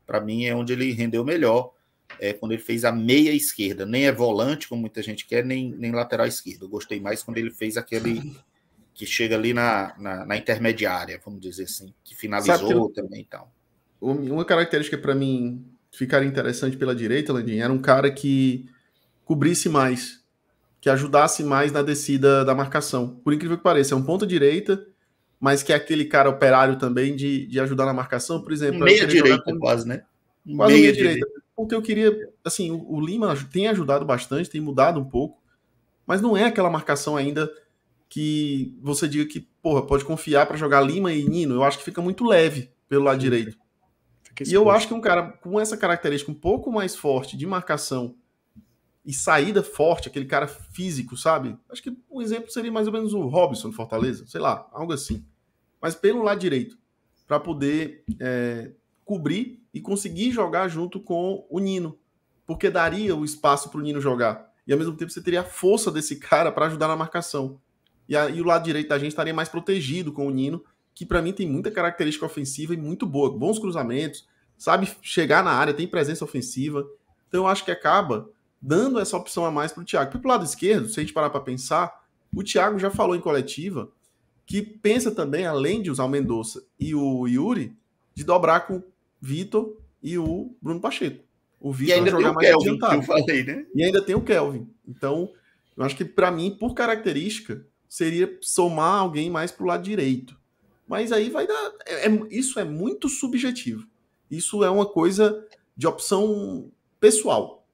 Para mim, é onde ele rendeu melhor. É, quando ele fez a meia esquerda. Nem é volante, como muita gente quer, nem, nem lateral esquerdo. gostei mais quando ele fez aquele que chega ali na, na, na intermediária, vamos dizer assim, que finalizou também e então. tal. Uma característica para mim ficaria interessante pela direita, Landim, era um cara que cobrisse mais, que ajudasse mais na descida da marcação. Por incrível que pareça, é um ponto direita, mas que é aquele cara operário também de, de ajudar na marcação, por exemplo. Meia direita, com... quase, né? Quase meia, meia direita. direita. Porque eu queria, assim, o, o Lima tem ajudado bastante, tem mudado um pouco, mas não é aquela marcação ainda que você diga que, porra, pode confiar para jogar Lima e Nino. Eu acho que fica muito leve pelo lado direito e eu acho que um cara com essa característica um pouco mais forte de marcação e saída forte, aquele cara físico, sabe? Acho que um exemplo seria mais ou menos o Robson Fortaleza, sei lá, algo assim. Mas pelo lado direito, para poder é, cobrir e conseguir jogar junto com o Nino, porque daria o espaço para o Nino jogar. E ao mesmo tempo você teria a força desse cara para ajudar na marcação. E, a, e o lado direito da gente estaria mais protegido com o Nino que para mim tem muita característica ofensiva e muito boa, bons cruzamentos, sabe chegar na área, tem presença ofensiva. Então eu acho que acaba dando essa opção a mais para o Thiago. Para pro lado esquerdo, se a gente parar para pensar, o Thiago já falou em coletiva que pensa também, além de usar o Mendonça e o Yuri, de dobrar com o Vitor e o Bruno Pacheco. O Vitor vai jogar mais Kelvin, adiantado. Falei, né? E ainda tem o Kelvin. Então, eu acho que para mim, por característica, seria somar alguém mais pro lado direito. Mas aí vai dar. É, é, isso é muito subjetivo. Isso é uma coisa de opção pessoal.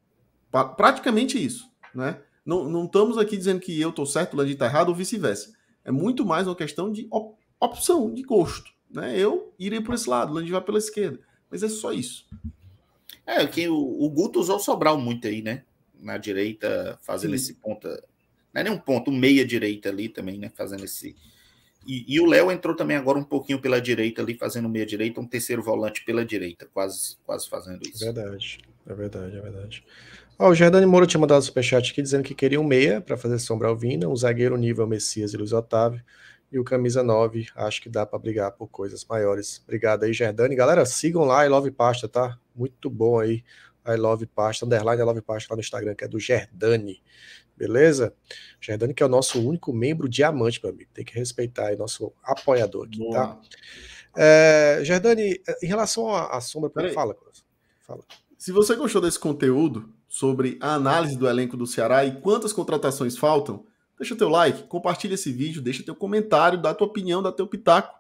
Pra, praticamente isso. Né? Não, não estamos aqui dizendo que eu estou certo, o Landim está errado ou vice-versa. É muito mais uma questão de op, opção, de gosto. Né? Eu irei por esse lado, o Landim vai pela esquerda. Mas é só isso. É, que o, o Guto usou o Sobral muito aí, né? Na direita, fazendo Sim. esse ponto Não é nem um ponto, meia direita ali também, né? Fazendo esse, e, e o Léo entrou também agora um pouquinho pela direita ali, fazendo meia direita, um terceiro volante pela direita, quase, quase fazendo isso. É verdade, é verdade, é verdade. Ó, o Gerdani Moura tinha mandado um superchat aqui dizendo que queria um meia para fazer sombra ao Vina, um zagueiro nível Messias e Luiz Otávio, e o camisa 9, acho que dá para brigar por coisas maiores. Obrigado aí, Gerdani, Galera, sigam lá, I Love Pasta, tá? Muito bom aí. I Love Pasta, underline I Love Pasta lá no Instagram, que é do Gerdani beleza? Jardane, que é o nosso único membro diamante, meu amigo. Tem que respeitar aí nosso apoiador aqui, tá? Boa. tá? É, Jardane, é, em relação à, à sombra, fala, fala. Se você gostou desse conteúdo sobre a análise do elenco do Ceará e quantas contratações faltam, deixa teu like, compartilha esse vídeo, deixa teu comentário, dá tua opinião, dá teu pitaco.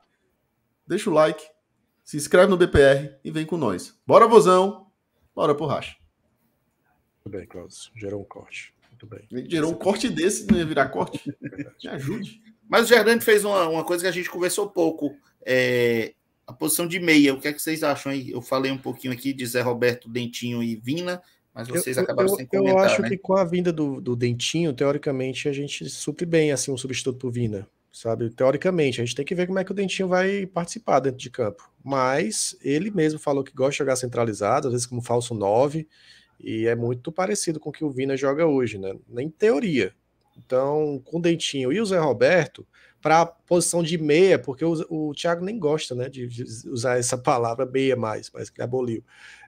Deixa o like, se inscreve no BPR e vem com nós. Bora, vozão! Bora porracha! Tudo bem, Cláudio. Gerou um corte. Muito bem. Gerou um corte desse, não ia virar corte? É Me ajude. Mas o Gerante fez uma, uma, coisa que a gente conversou pouco. É, a posição de meia, o que é que vocês acham aí? Eu falei um pouquinho aqui de Zé Roberto, Dentinho e Vina, mas vocês eu, acabaram eu, sem comentar. Eu acho né? que com a vinda do, do, Dentinho, teoricamente, a gente supre bem assim um substituto pro Vina. Sabe, teoricamente, a gente tem que ver como é que o Dentinho vai participar dentro de campo. Mas ele mesmo falou que gosta de jogar centralizado, às vezes como falso 9. E é muito parecido com o que o Vina joga hoje, né? Nem teoria. Então, com o Dentinho e o Zé Roberto, para a posição de meia, porque o, o Thiago nem gosta né, de, usar essa palavra meia mais, mas que ele aboliu.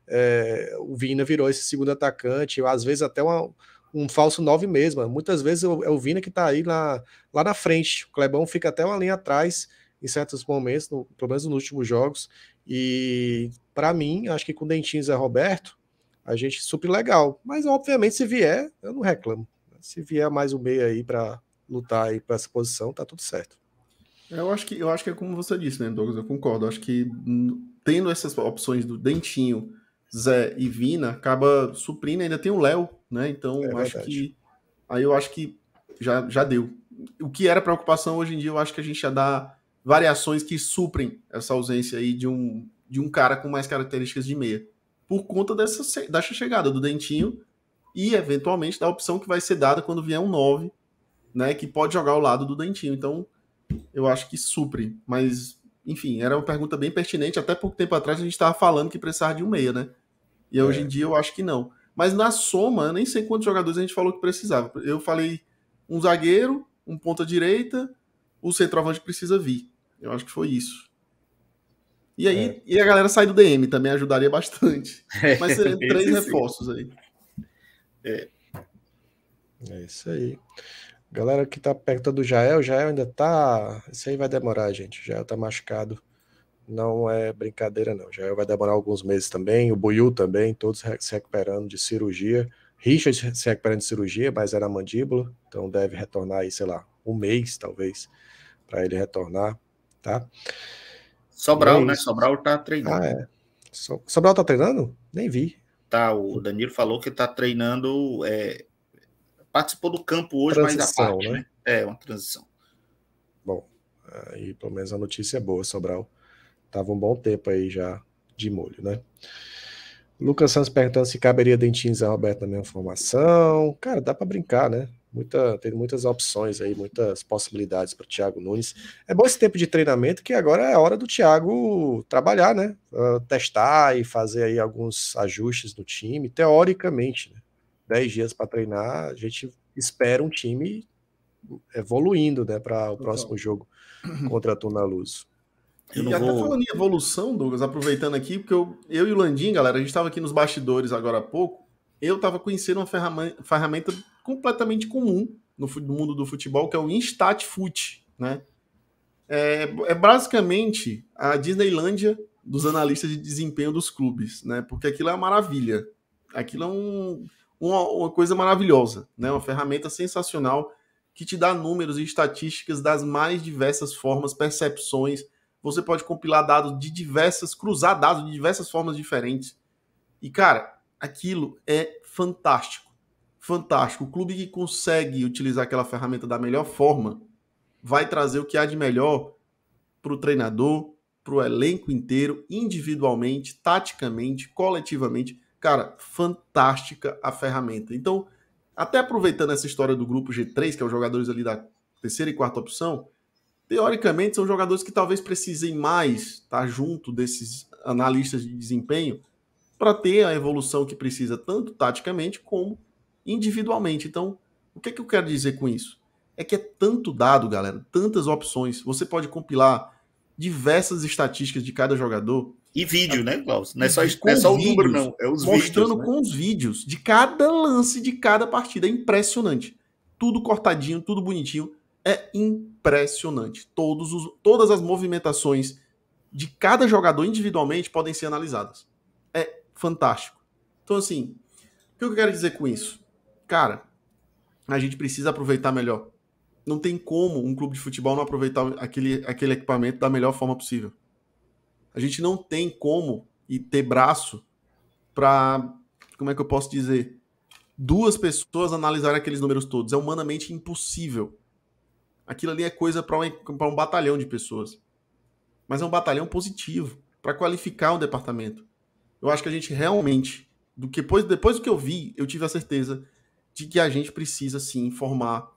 É, o Vina virou esse segundo atacante, às vezes até uma, um falso nove mesmo. Muitas vezes é o é Vina que está aí lá, lá na frente. O Clebão fica até uma linha atrás em certos momentos, no, pelo menos nos últimos jogos. E para mim, acho que com o Dentinho e o Zé Roberto, a gente super legal. Mas, obviamente, se vier, eu não reclamo. Se vier mais um meio aí para lutar aí para essa posição, tá tudo certo. É, eu acho que eu acho que é como você disse, né, Douglas? Eu concordo. Eu acho que tendo essas opções do Dentinho, Zé e Vina, acaba suprindo, ainda tem o Léo, né? Então, é acho que aí eu acho que já, já deu. O que era preocupação hoje em dia, eu acho que a gente já dá variações que suprem essa ausência aí de um de um cara com mais características de meia por conta dessa, dessa chegada do Dentinho e, eventualmente, da opção que vai ser dada quando vier um 9, né, que pode jogar ao lado do Dentinho. Então, eu acho que supre. Mas, enfim, era uma pergunta bem pertinente. Até pouco tempo atrás a gente estava falando que precisava de um meia, né? E é. hoje em dia eu acho que não. Mas na soma, eu nem sei quantos jogadores a gente falou que precisava. Eu falei um zagueiro, um ponta direita, o centroavante precisa vir. Eu acho que foi isso. E aí, é. e a galera sair do DM também ajudaria bastante. Mas seriam três reforços aí. É. é isso aí. Galera que tá perto do Jael, Jael ainda tá. Isso aí vai demorar, gente. Jael tá machucado. Não é brincadeira, não. Jael vai demorar alguns meses também. O Buiu também, todos se recuperando de cirurgia. Richard se recuperando de cirurgia, mas era mandíbula. Então deve retornar aí, sei lá, um mês, talvez, para ele retornar, Tá. Sobral, é né? Sobral tá treinando. Ah, é. So Sobral tá treinando? Nem vi. Tá, o Danilo falou que tá treinando. É... Participou do campo hoje, transição, mas da parte, né? né? É, uma transição. Bom, aí pelo menos a notícia é boa, Sobral. Tava um bom tempo aí já de molho, né? Lucas Santos perguntando se caberia dentinhos a Roberto na mesma formação. Cara, dá para brincar, né? muita, tem muitas opções aí, muitas possibilidades para o Thiago Nunes. É bom esse tempo de treinamento que agora é a hora do Thiago trabalhar, né? Uh, testar e fazer aí alguns ajustes no time, teoricamente, né? Dez dias para treinar, a gente espera um time evoluindo, né, para o próximo jogo contra a Tuna Luz. Eu e até vou... falando em evolução, Douglas, aproveitando aqui, porque eu, eu e o Landim, galera, a gente estava aqui nos bastidores agora há pouco, eu estava conhecendo uma ferramenta, ferramenta completamente comum no, no, mundo do futebol, que é o InstatFoot, né? É, é basicamente a Disneylândia dos analistas de desempenho dos clubes, né? Porque aquilo é uma maravilha. Aquilo é um, uma, uma, coisa maravilhosa, né? Uma ferramenta sensacional que te dá números e estatísticas das mais diversas formas, percepções. Você pode compilar dados de diversas, cruzar dados de diversas formas diferentes. E, cara, aquilo é fantástico. Fantástico. O clube que consegue utilizar aquela ferramenta da melhor forma vai trazer o que há de melhor para o treinador, para o elenco inteiro, individualmente, taticamente, coletivamente. Cara, fantástica a ferramenta. Então, até aproveitando essa história do grupo G3, que é os jogadores ali da terceira e quarta opção, teoricamente são jogadores que talvez precisem mais estar tá, junto desses analistas de desempenho para ter a evolução que precisa, tanto taticamente como individualmente. Então, o que, é que eu quero dizer com isso? É que é tanto dado, galera, tantas opções. Você pode compilar diversas estatísticas de cada jogador. E vídeo, é, né, Klaus? Não é só, é só o número, não. É os mostrando vídeos. né? com os vídeos de cada lance de cada partida. É impressionante. Tudo cortadinho, tudo bonitinho. É impressionante. Todos os, todas as movimentações de cada jogador individualmente podem ser analisadas fantástico. Então, assim, o que eu quero dizer com isso? Cara, a gente precisa aproveitar melhor. Não tem como um clube de futebol não aproveitar aquele, aquele equipamento da melhor forma possível. A gente não tem como e ter braço para, como é que eu posso dizer, duas pessoas analisarem aqueles números todos. É humanamente impossível. Aquilo ali é coisa para um, um batalhão de pessoas. Mas é um batalhão positivo para qualificar um departamento eu acho que a gente realmente, do que depois, depois do que eu vi, eu tive a certeza de que a gente precisa sim formar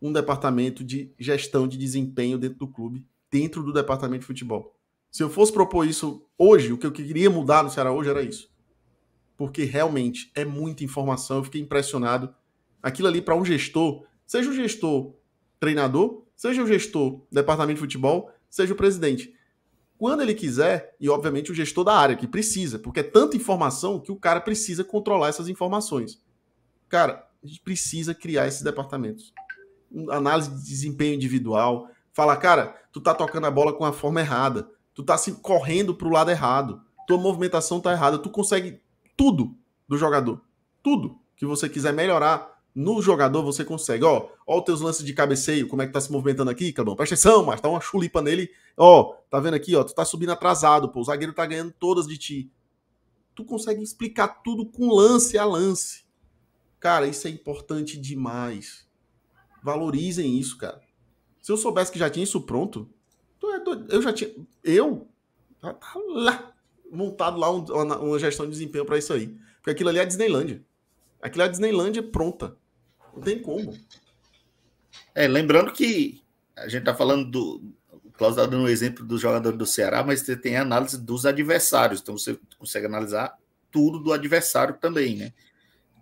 um departamento de gestão de desempenho dentro do clube, dentro do departamento de futebol. Se eu fosse propor isso hoje, o que eu queria mudar no Ceará hoje era isso. Porque realmente é muita informação, eu fiquei impressionado. Aquilo ali para um gestor, seja o gestor treinador, seja o gestor departamento de futebol, seja o presidente quando ele quiser, e obviamente o gestor da área que precisa, porque é tanta informação que o cara precisa controlar essas informações. Cara, a gente precisa criar esses departamentos. Análise de desempenho individual, fala cara, tu tá tocando a bola com a forma errada, tu tá se correndo pro lado errado, tua movimentação tá errada, tu consegue tudo do jogador, tudo que você quiser melhorar, no jogador você consegue, ó, ó os teus lances de cabeceio, como é que tá se movimentando aqui, Clebão? Presta atenção, mas tá uma chulipa nele. Ó, tá vendo aqui, ó, tu tá subindo atrasado, pô, o zagueiro tá ganhando todas de ti. Tu consegue explicar tudo com lance a lance. Cara, isso é importante demais. Valorizem isso, cara. Se eu soubesse que já tinha isso pronto, é eu já tinha. Eu? Lá, montado lá uma, gestão de desempenho para isso aí. Porque aquilo ali é Disneylandia. Aquilo é a Disneylandia pronta. Não tem como. É, lembrando que a gente está falando do. O Klaus está dando o um exemplo do jogador do Ceará, mas você tem a análise dos adversários. Então você consegue analisar tudo do adversário também, né?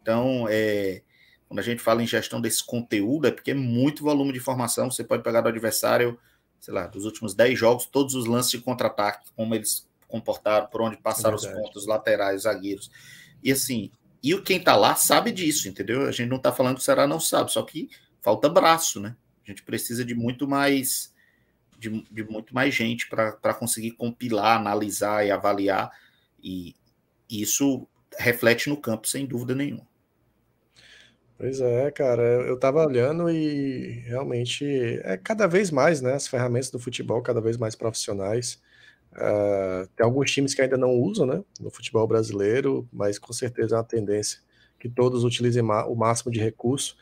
Então, é, quando a gente fala em gestão desse conteúdo, é porque é muito volume de informação. Você pode pegar do adversário, sei lá, dos últimos 10 jogos, todos os lances de contra-ataque, como eles comportaram, por onde passaram é os pontos, laterais, zagueiros. E assim, e o quem tá lá sabe disso, entendeu? A gente não tá falando que o Ceará não sabe, só que falta braço, né? A gente precisa de muito mais de, de muito mais gente para conseguir compilar, analisar e avaliar. E, isso reflete no campo, sem dúvida nenhuma. Pois é, cara, eu estava olhando e realmente é cada vez mais, né? As ferramentas do futebol cada vez mais profissionais. Uh, tem alguns times que ainda não usam, né? No futebol brasileiro, mas com certeza é uma tendência que todos utilizem o máximo de recurso.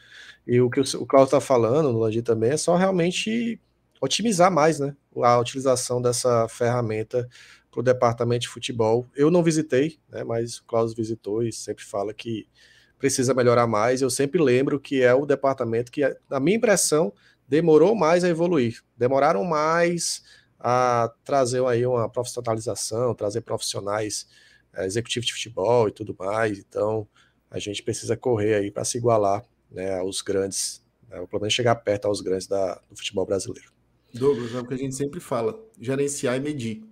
E o que o, Cláudio Claudio está falando, no Landim também, é só realmente otimizar mais, né? A utilização dessa ferramenta para o departamento de futebol. Eu não visitei, né? Mas o Klaus visitou e sempre fala que precisa melhorar mais. Eu sempre lembro que é o departamento que, na minha impressão, demorou mais a evoluir. Demoraram mais a trazer aí uma profissionalização, trazer profissionais é, eh, executivos de futebol e tudo mais. Então, a gente precisa correr aí para se igualar né, aos grandes, né, ou pelo menos chegar perto aos grandes da, do futebol brasileiro. Douglas, é o que a gente sempre fala: gerenciar e medir.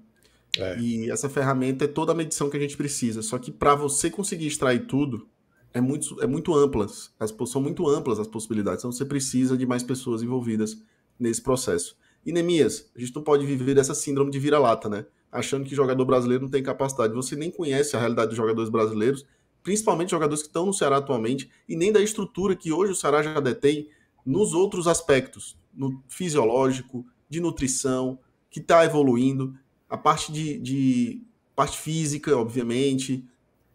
É. E essa ferramenta é toda a medição que a gente precisa. Só que para você conseguir extrair tudo, é muito, é muito amplas. As, são muito amplas as possibilidades. Então você precisa de mais pessoas envolvidas nesse processo. E Nemias, a gente não pode viver dessa síndrome de vira-lata, né? Achando que jogador brasileiro não tem capacidade. Você nem conhece a realidade dos jogadores brasileiros, principalmente jogadores que estão no Ceará atualmente, e nem da estrutura que hoje o Ceará já detém nos outros aspectos, no fisiológico, de nutrição, que está evoluindo, a parte de, de, parte física, obviamente.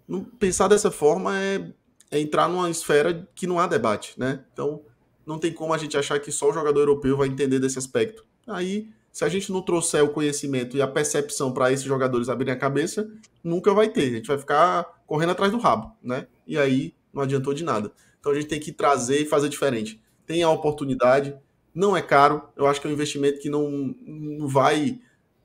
Não, pensar dessa forma é, é entrar numa esfera que não há debate, né? Então, não tem como a gente achar que só o jogador europeu vai entender desse aspecto. Aí, se a gente não trouxer o conhecimento e a percepção para esses jogadores abrirem a cabeça, nunca vai ter. A gente vai ficar correndo atrás do rabo, né? E aí não adiantou de nada. Então a gente tem que trazer e fazer diferente. Tem a oportunidade, não é caro. Eu acho que é um investimento que não, não vai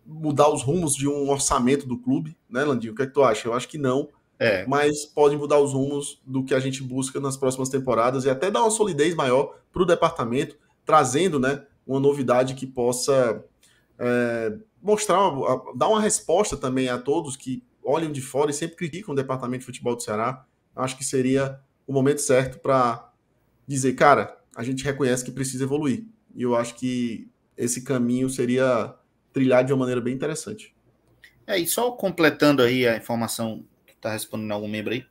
mudar os rumos de um orçamento do clube, né, Landinho? O que é que tu acha? Eu acho que não. É. Mas pode mudar os rumos do que a gente busca nas próximas temporadas e até dar uma solidez maior para o departamento, trazendo né, uma novidade que possa é, mostrar, dar uma resposta também a todos que olham de fora e sempre criticam o departamento de futebol do Ceará. Acho que seria o momento certo para dizer, cara, a gente reconhece que precisa evoluir. E eu acho que esse caminho seria trilhado de uma maneira bem interessante. É, e só completando aí a informação que está respondendo algum membro aí,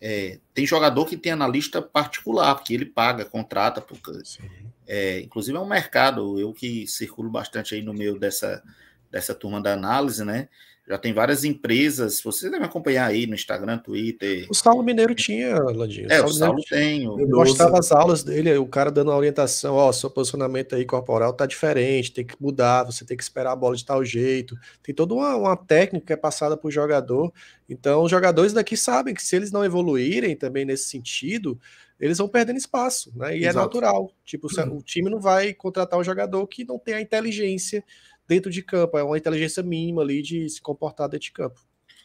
é, tem jogador que tem analista particular, porque ele paga, contrata, porque Sim. É, inclusive é um mercado, eu que circulo bastante aí no meio dessa, dessa turma da análise, né? Já tem várias empresas, você deve acompanhar aí no Instagram, Twitter. O Saulo Mineiro tinha, Landinho. É, o Saulo, tem. Eu gostava das aulas dele, o cara dando uma orientação, ó, seu posicionamento aí corporal tá diferente, tem que mudar, você tem que esperar a bola de tal jeito. Tem toda uma, uma técnica que é passada pro jogador. Então, os jogadores daqui sabem que se eles não evoluírem também nesse sentido, eles vão perdendo espaço, né? E é Exato. é natural. Tipo, o time não vai contratar um jogador que não tem a inteligência dentro de campo, é uma inteligência mínima ali de se comportar dentro de campo.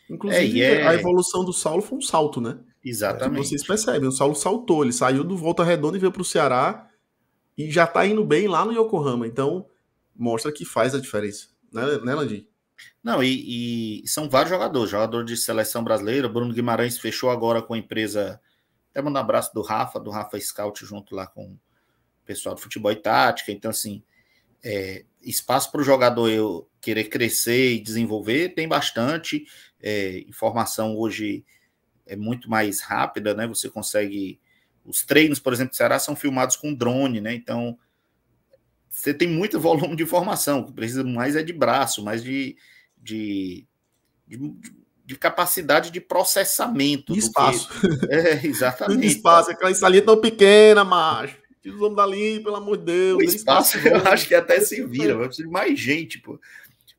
Inclusive, é, é... a evolução do Saulo foi um salto, né? Exatamente. Como é, vocês percebem, o Saulo saltou, ele saiu do Volta Redonda e veio para o Ceará e já está indo bem lá no Yokohama. Então, mostra que faz a diferença, né, né Landim? Não, e, e, são vários jogadores, jogador de seleção brasileira, Bruno Guimarães fechou agora com a empresa, até manda um abraço do Rafa, do Rafa Scout, junto lá com o pessoal do futebol e tática, então assim, é, espaço para o jogador eu querer crescer e desenvolver tem bastante. É, informação hoje é muito mais rápida, né? Você consegue. Os treinos, por exemplo, do Ceará são filmados com drone, né? Então você tem muito volume de informação. precisa mais é de braço, mais de, de, de, de capacidade de processamento. E espaço. Que... É, exatamente. E espaço, aquela salinha tão pequena, macho. Tira os homens dali, pelo amor de Deus. O espaço, eu acho que até se vira, vai precisar de mais gente, pô.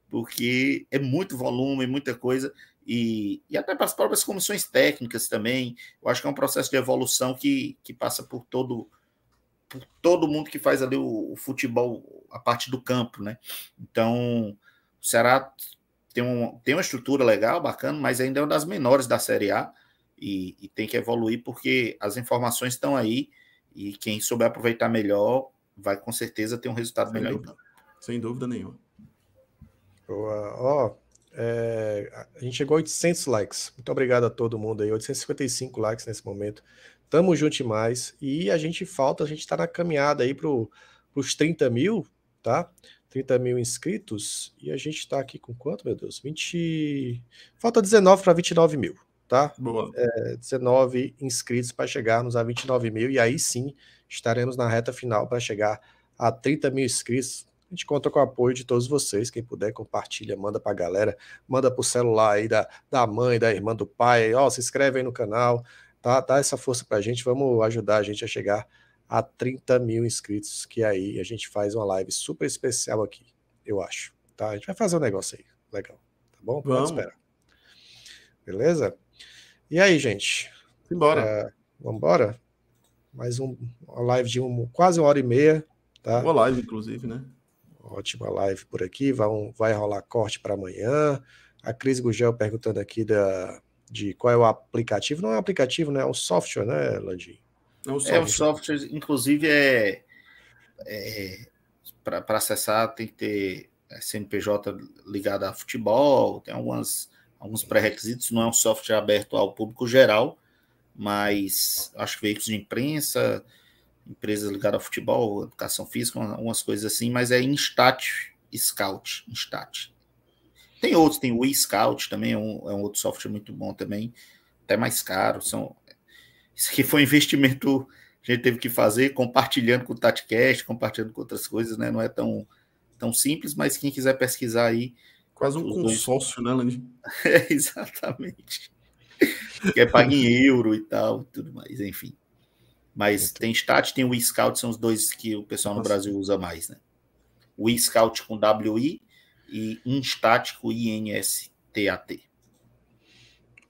Porque é muito volume, muita coisa. E, e até para as próprias comissões técnicas também. Eu acho que é um processo de evolução que, que passa por todo por todo mundo que faz ali o, o futebol, a parte do campo, né? Então, o Ceará tem, um, tem uma estrutura legal, bacana, mas ainda é uma das menores da Série A e, e tem que evoluir porque as informações estão aí e quem souber aproveitar melhor vai com certeza ter um resultado Sem melhor. Dúvida. Sem dúvida nenhuma. Boa. Ó, é, a gente chegou a 800 likes. Muito obrigado a todo mundo aí. 855 likes nesse momento. Tamo junto mais. E a gente falta, a gente tá na caminhada aí pro, pros 30 mil, tá? 30 mil inscritos. E a gente tá aqui com quanto, meu Deus? 20. Falta 19 para 29 mil tá? Boa. É, 19 inscritos para chegarmos a 29 mil, e aí sim estaremos na reta final para chegar a 30 mil inscritos. A gente conta com o apoio de todos vocês. Quem puder, compartilha, manda para a galera, manda para o celular aí da, da mãe, da irmã, do pai. Ó, se inscreve aí no canal, tá? Dá essa força para a gente. Vamos ajudar a gente a chegar a 30 mil inscritos, que aí a gente faz uma live super especial aqui, eu acho. Tá? A gente vai fazer um negócio aí, legal. Tá bom? Vamos. Pode esperar. Beleza? E aí, gente? Embora. É, vamos embora? Mais um, uma live de um, quase uma hora e meia. Tá? Boa live, inclusive, né? Ótima live por aqui. Vai, vai rolar corte para amanhã. A Cris Gugel perguntando aqui da, de qual é o aplicativo. Não é um aplicativo, né? É um software, né, Landim? É um é, software, é um software inclusive, é, é para acessar tem que ter CNPJ ligado a futebol, tem algumas alguns pré-requisitos, não é um software aberto ao público geral, mas acho que veículos de imprensa, empresas ligadas ao futebol, educação física, algumas coisas assim, mas é Instat Scout, Instat. Tem outros, tem o eScout também, é um, é um outro software muito bom também, até mais caro. São, isso aqui foi um investimento que a gente teve que fazer, compartilhando com o TatiCast, compartilhando com outras coisas, né? Não é tão, tão simples, mas quem quiser pesquisar aí, Quase um consórcio, né, Lange? É, exatamente. que é pago em euro e tal, tudo mais, enfim. Mas tem Stat, tem o Scout, são os dois que o pessoal no Brasil usa mais, né? O Scout com WI e Instat com INSTAT.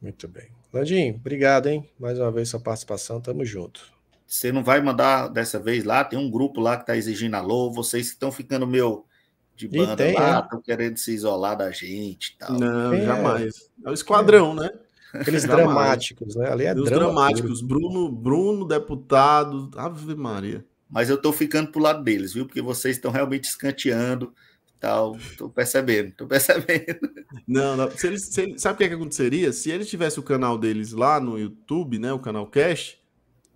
Muito bem. Landinho, obrigado, hein? Mais uma vez sua participação, tamo junto. Você não vai mandar dessa vez lá? Tem um grupo lá que tá exigindo alô, vocês que estão ficando meu de banda tem, lá, estão é. querendo se isolar da gente tal. Não, é. jamais. É o esquadrão, né? Aqueles dramáticos, né? Ali é Os drama dramáticos, Bruno, Bruno, deputado, Ave Maria. Mas eu tô ficando pro lado deles, viu? Porque vocês estão realmente escanteando tal. Tô percebendo, tô percebendo. Não, não. Se eles, se eles, sabe o que, é que aconteceria? Se eles tivessem o canal deles lá no YouTube, né? O canal Cash,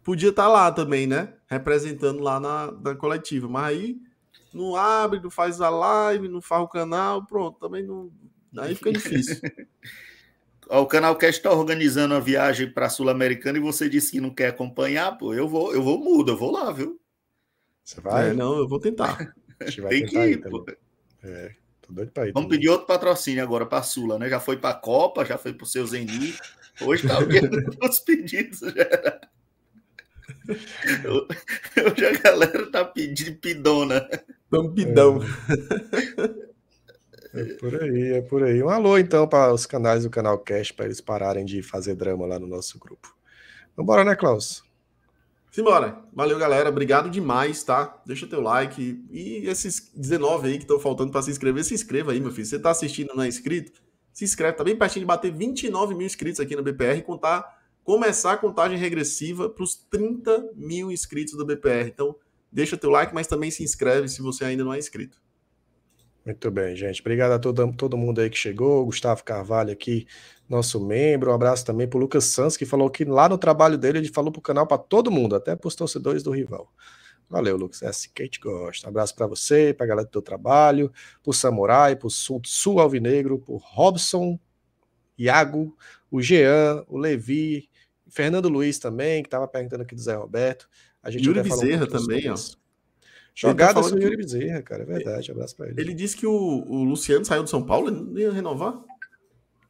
podia estar tá lá também, né? Representando lá na, na coletiva. Mas aí não abre, não faz a live, não faz o canal, pronto, também não. Aí fica difícil. o canal quer estar tá organizando a viagem para a Sul-Americana e você disse que não quer acompanhar, pô, eu vou, eu vou mudo, eu vou lá, viu? Você vai? É, não, eu vou tentar. Tem que ir, pô. É, tô doido para ir. Vamos pedir outro patrocínio agora para a Sula, né? Já foi para a Copa, já foi para o seu Zenit. Hoje tá vendo os pedidos, já. Hoje a galera tá pedindo pidona. Lampidão. É. é. por aí, é por aí. Um alô, então, para os canais do Canal Cash, para eles pararem de fazer drama lá no nosso grupo. Vambora, então, né, Klaus? Simbora. Valeu, galera. Obrigado demais, tá? Deixa teu like. E esses 19 aí que estão faltando para se inscrever, se inscreva aí, meu filho. Você tá assistindo, não é inscrito? Se inscreve. Tá bem pertinho de bater 29 mil inscritos aqui no BPR e contar, começar a contagem regressiva para os 30 mil inscritos do BPR. Então, Deixa teu like, mas também se inscreve se você ainda não é inscrito. Muito bem, gente. Obrigado a todo, todo mundo aí que chegou. Gustavo Carvalho aqui, nosso membro. Um abraço também para o Lucas Santos, que falou que lá no trabalho dele ele falou para o canal para todo mundo, até para os torcedores do rival. Valeu, Lucas. É assim que a gente gosta. Um abraço para você, para a galera do teu trabalho, para o Samurai, para o Sul, Sul Alvinegro, para o Robson, Iago, o Jean, o Levi, Fernando Luiz também, que estava perguntando aqui do Zé Roberto. A gente Yuri Bezerra um também, ó. Jogada tá do Yuri Bezerra, cara, é verdade. Abraço pra ele. Ele disse que o, o Luciano saiu de São Paulo e não ia renovar.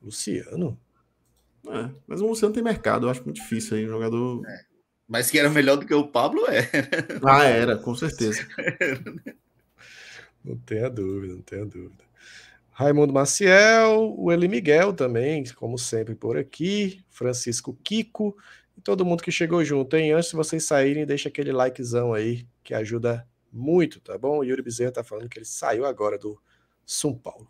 Luciano? É, mas o Luciano tem mercado, eu acho muito difícil aí, um jogador. É. Mas que era melhor do que o Pablo, é. Ah, era, com certeza. não tenha dúvida, não tenha dúvida. Raimundo Maciel, o Eli Miguel também, como sempre por aqui, Francisco Kiko, e todo mundo que chegou junto, hein? Antes de vocês saírem, deixa aquele likezão aí, que ajuda muito, tá bom? O Yuri Bezerra tá falando que ele saiu agora do São Paulo.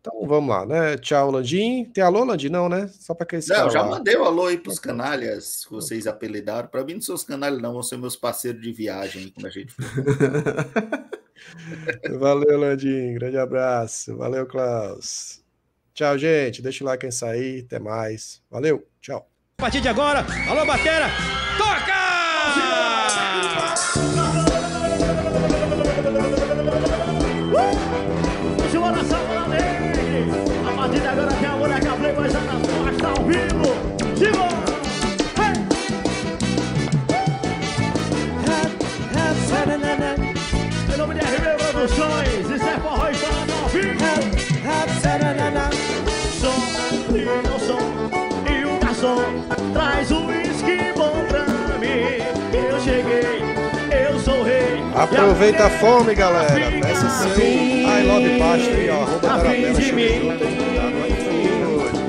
Então vamos lá, né? Tchau, Landim. Tem alô, Landim? Não, né? Só para que Não, já lá. mandei o um alô aí pros tá. canalhas que vocês apelidaram. Para mim não são os canalhas, não, vão ser meus parceiros de viagem quando a gente for. Valeu, Landim. Grande abraço. Valeu, Klaus. Tchau, gente. Deixa o like quem sair. Até mais. Valeu. Tchau. A partir de agora, alô Batera, toca! Aproveita a fome, galera. Peça seu I Love Pasta aí, ó. Arroba tá mim. Tá?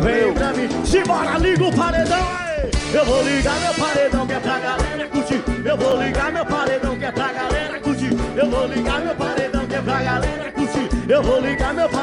É é Vem pra mim. Simbora, liga o paredão aí. Eu vou ligar meu paredão que é pra galera curtir. Eu vou ligar meu paredão que é pra galera curtir. Eu vou ligar meu paredão que é pra galera curtir. Eu vou ligar meu paredão.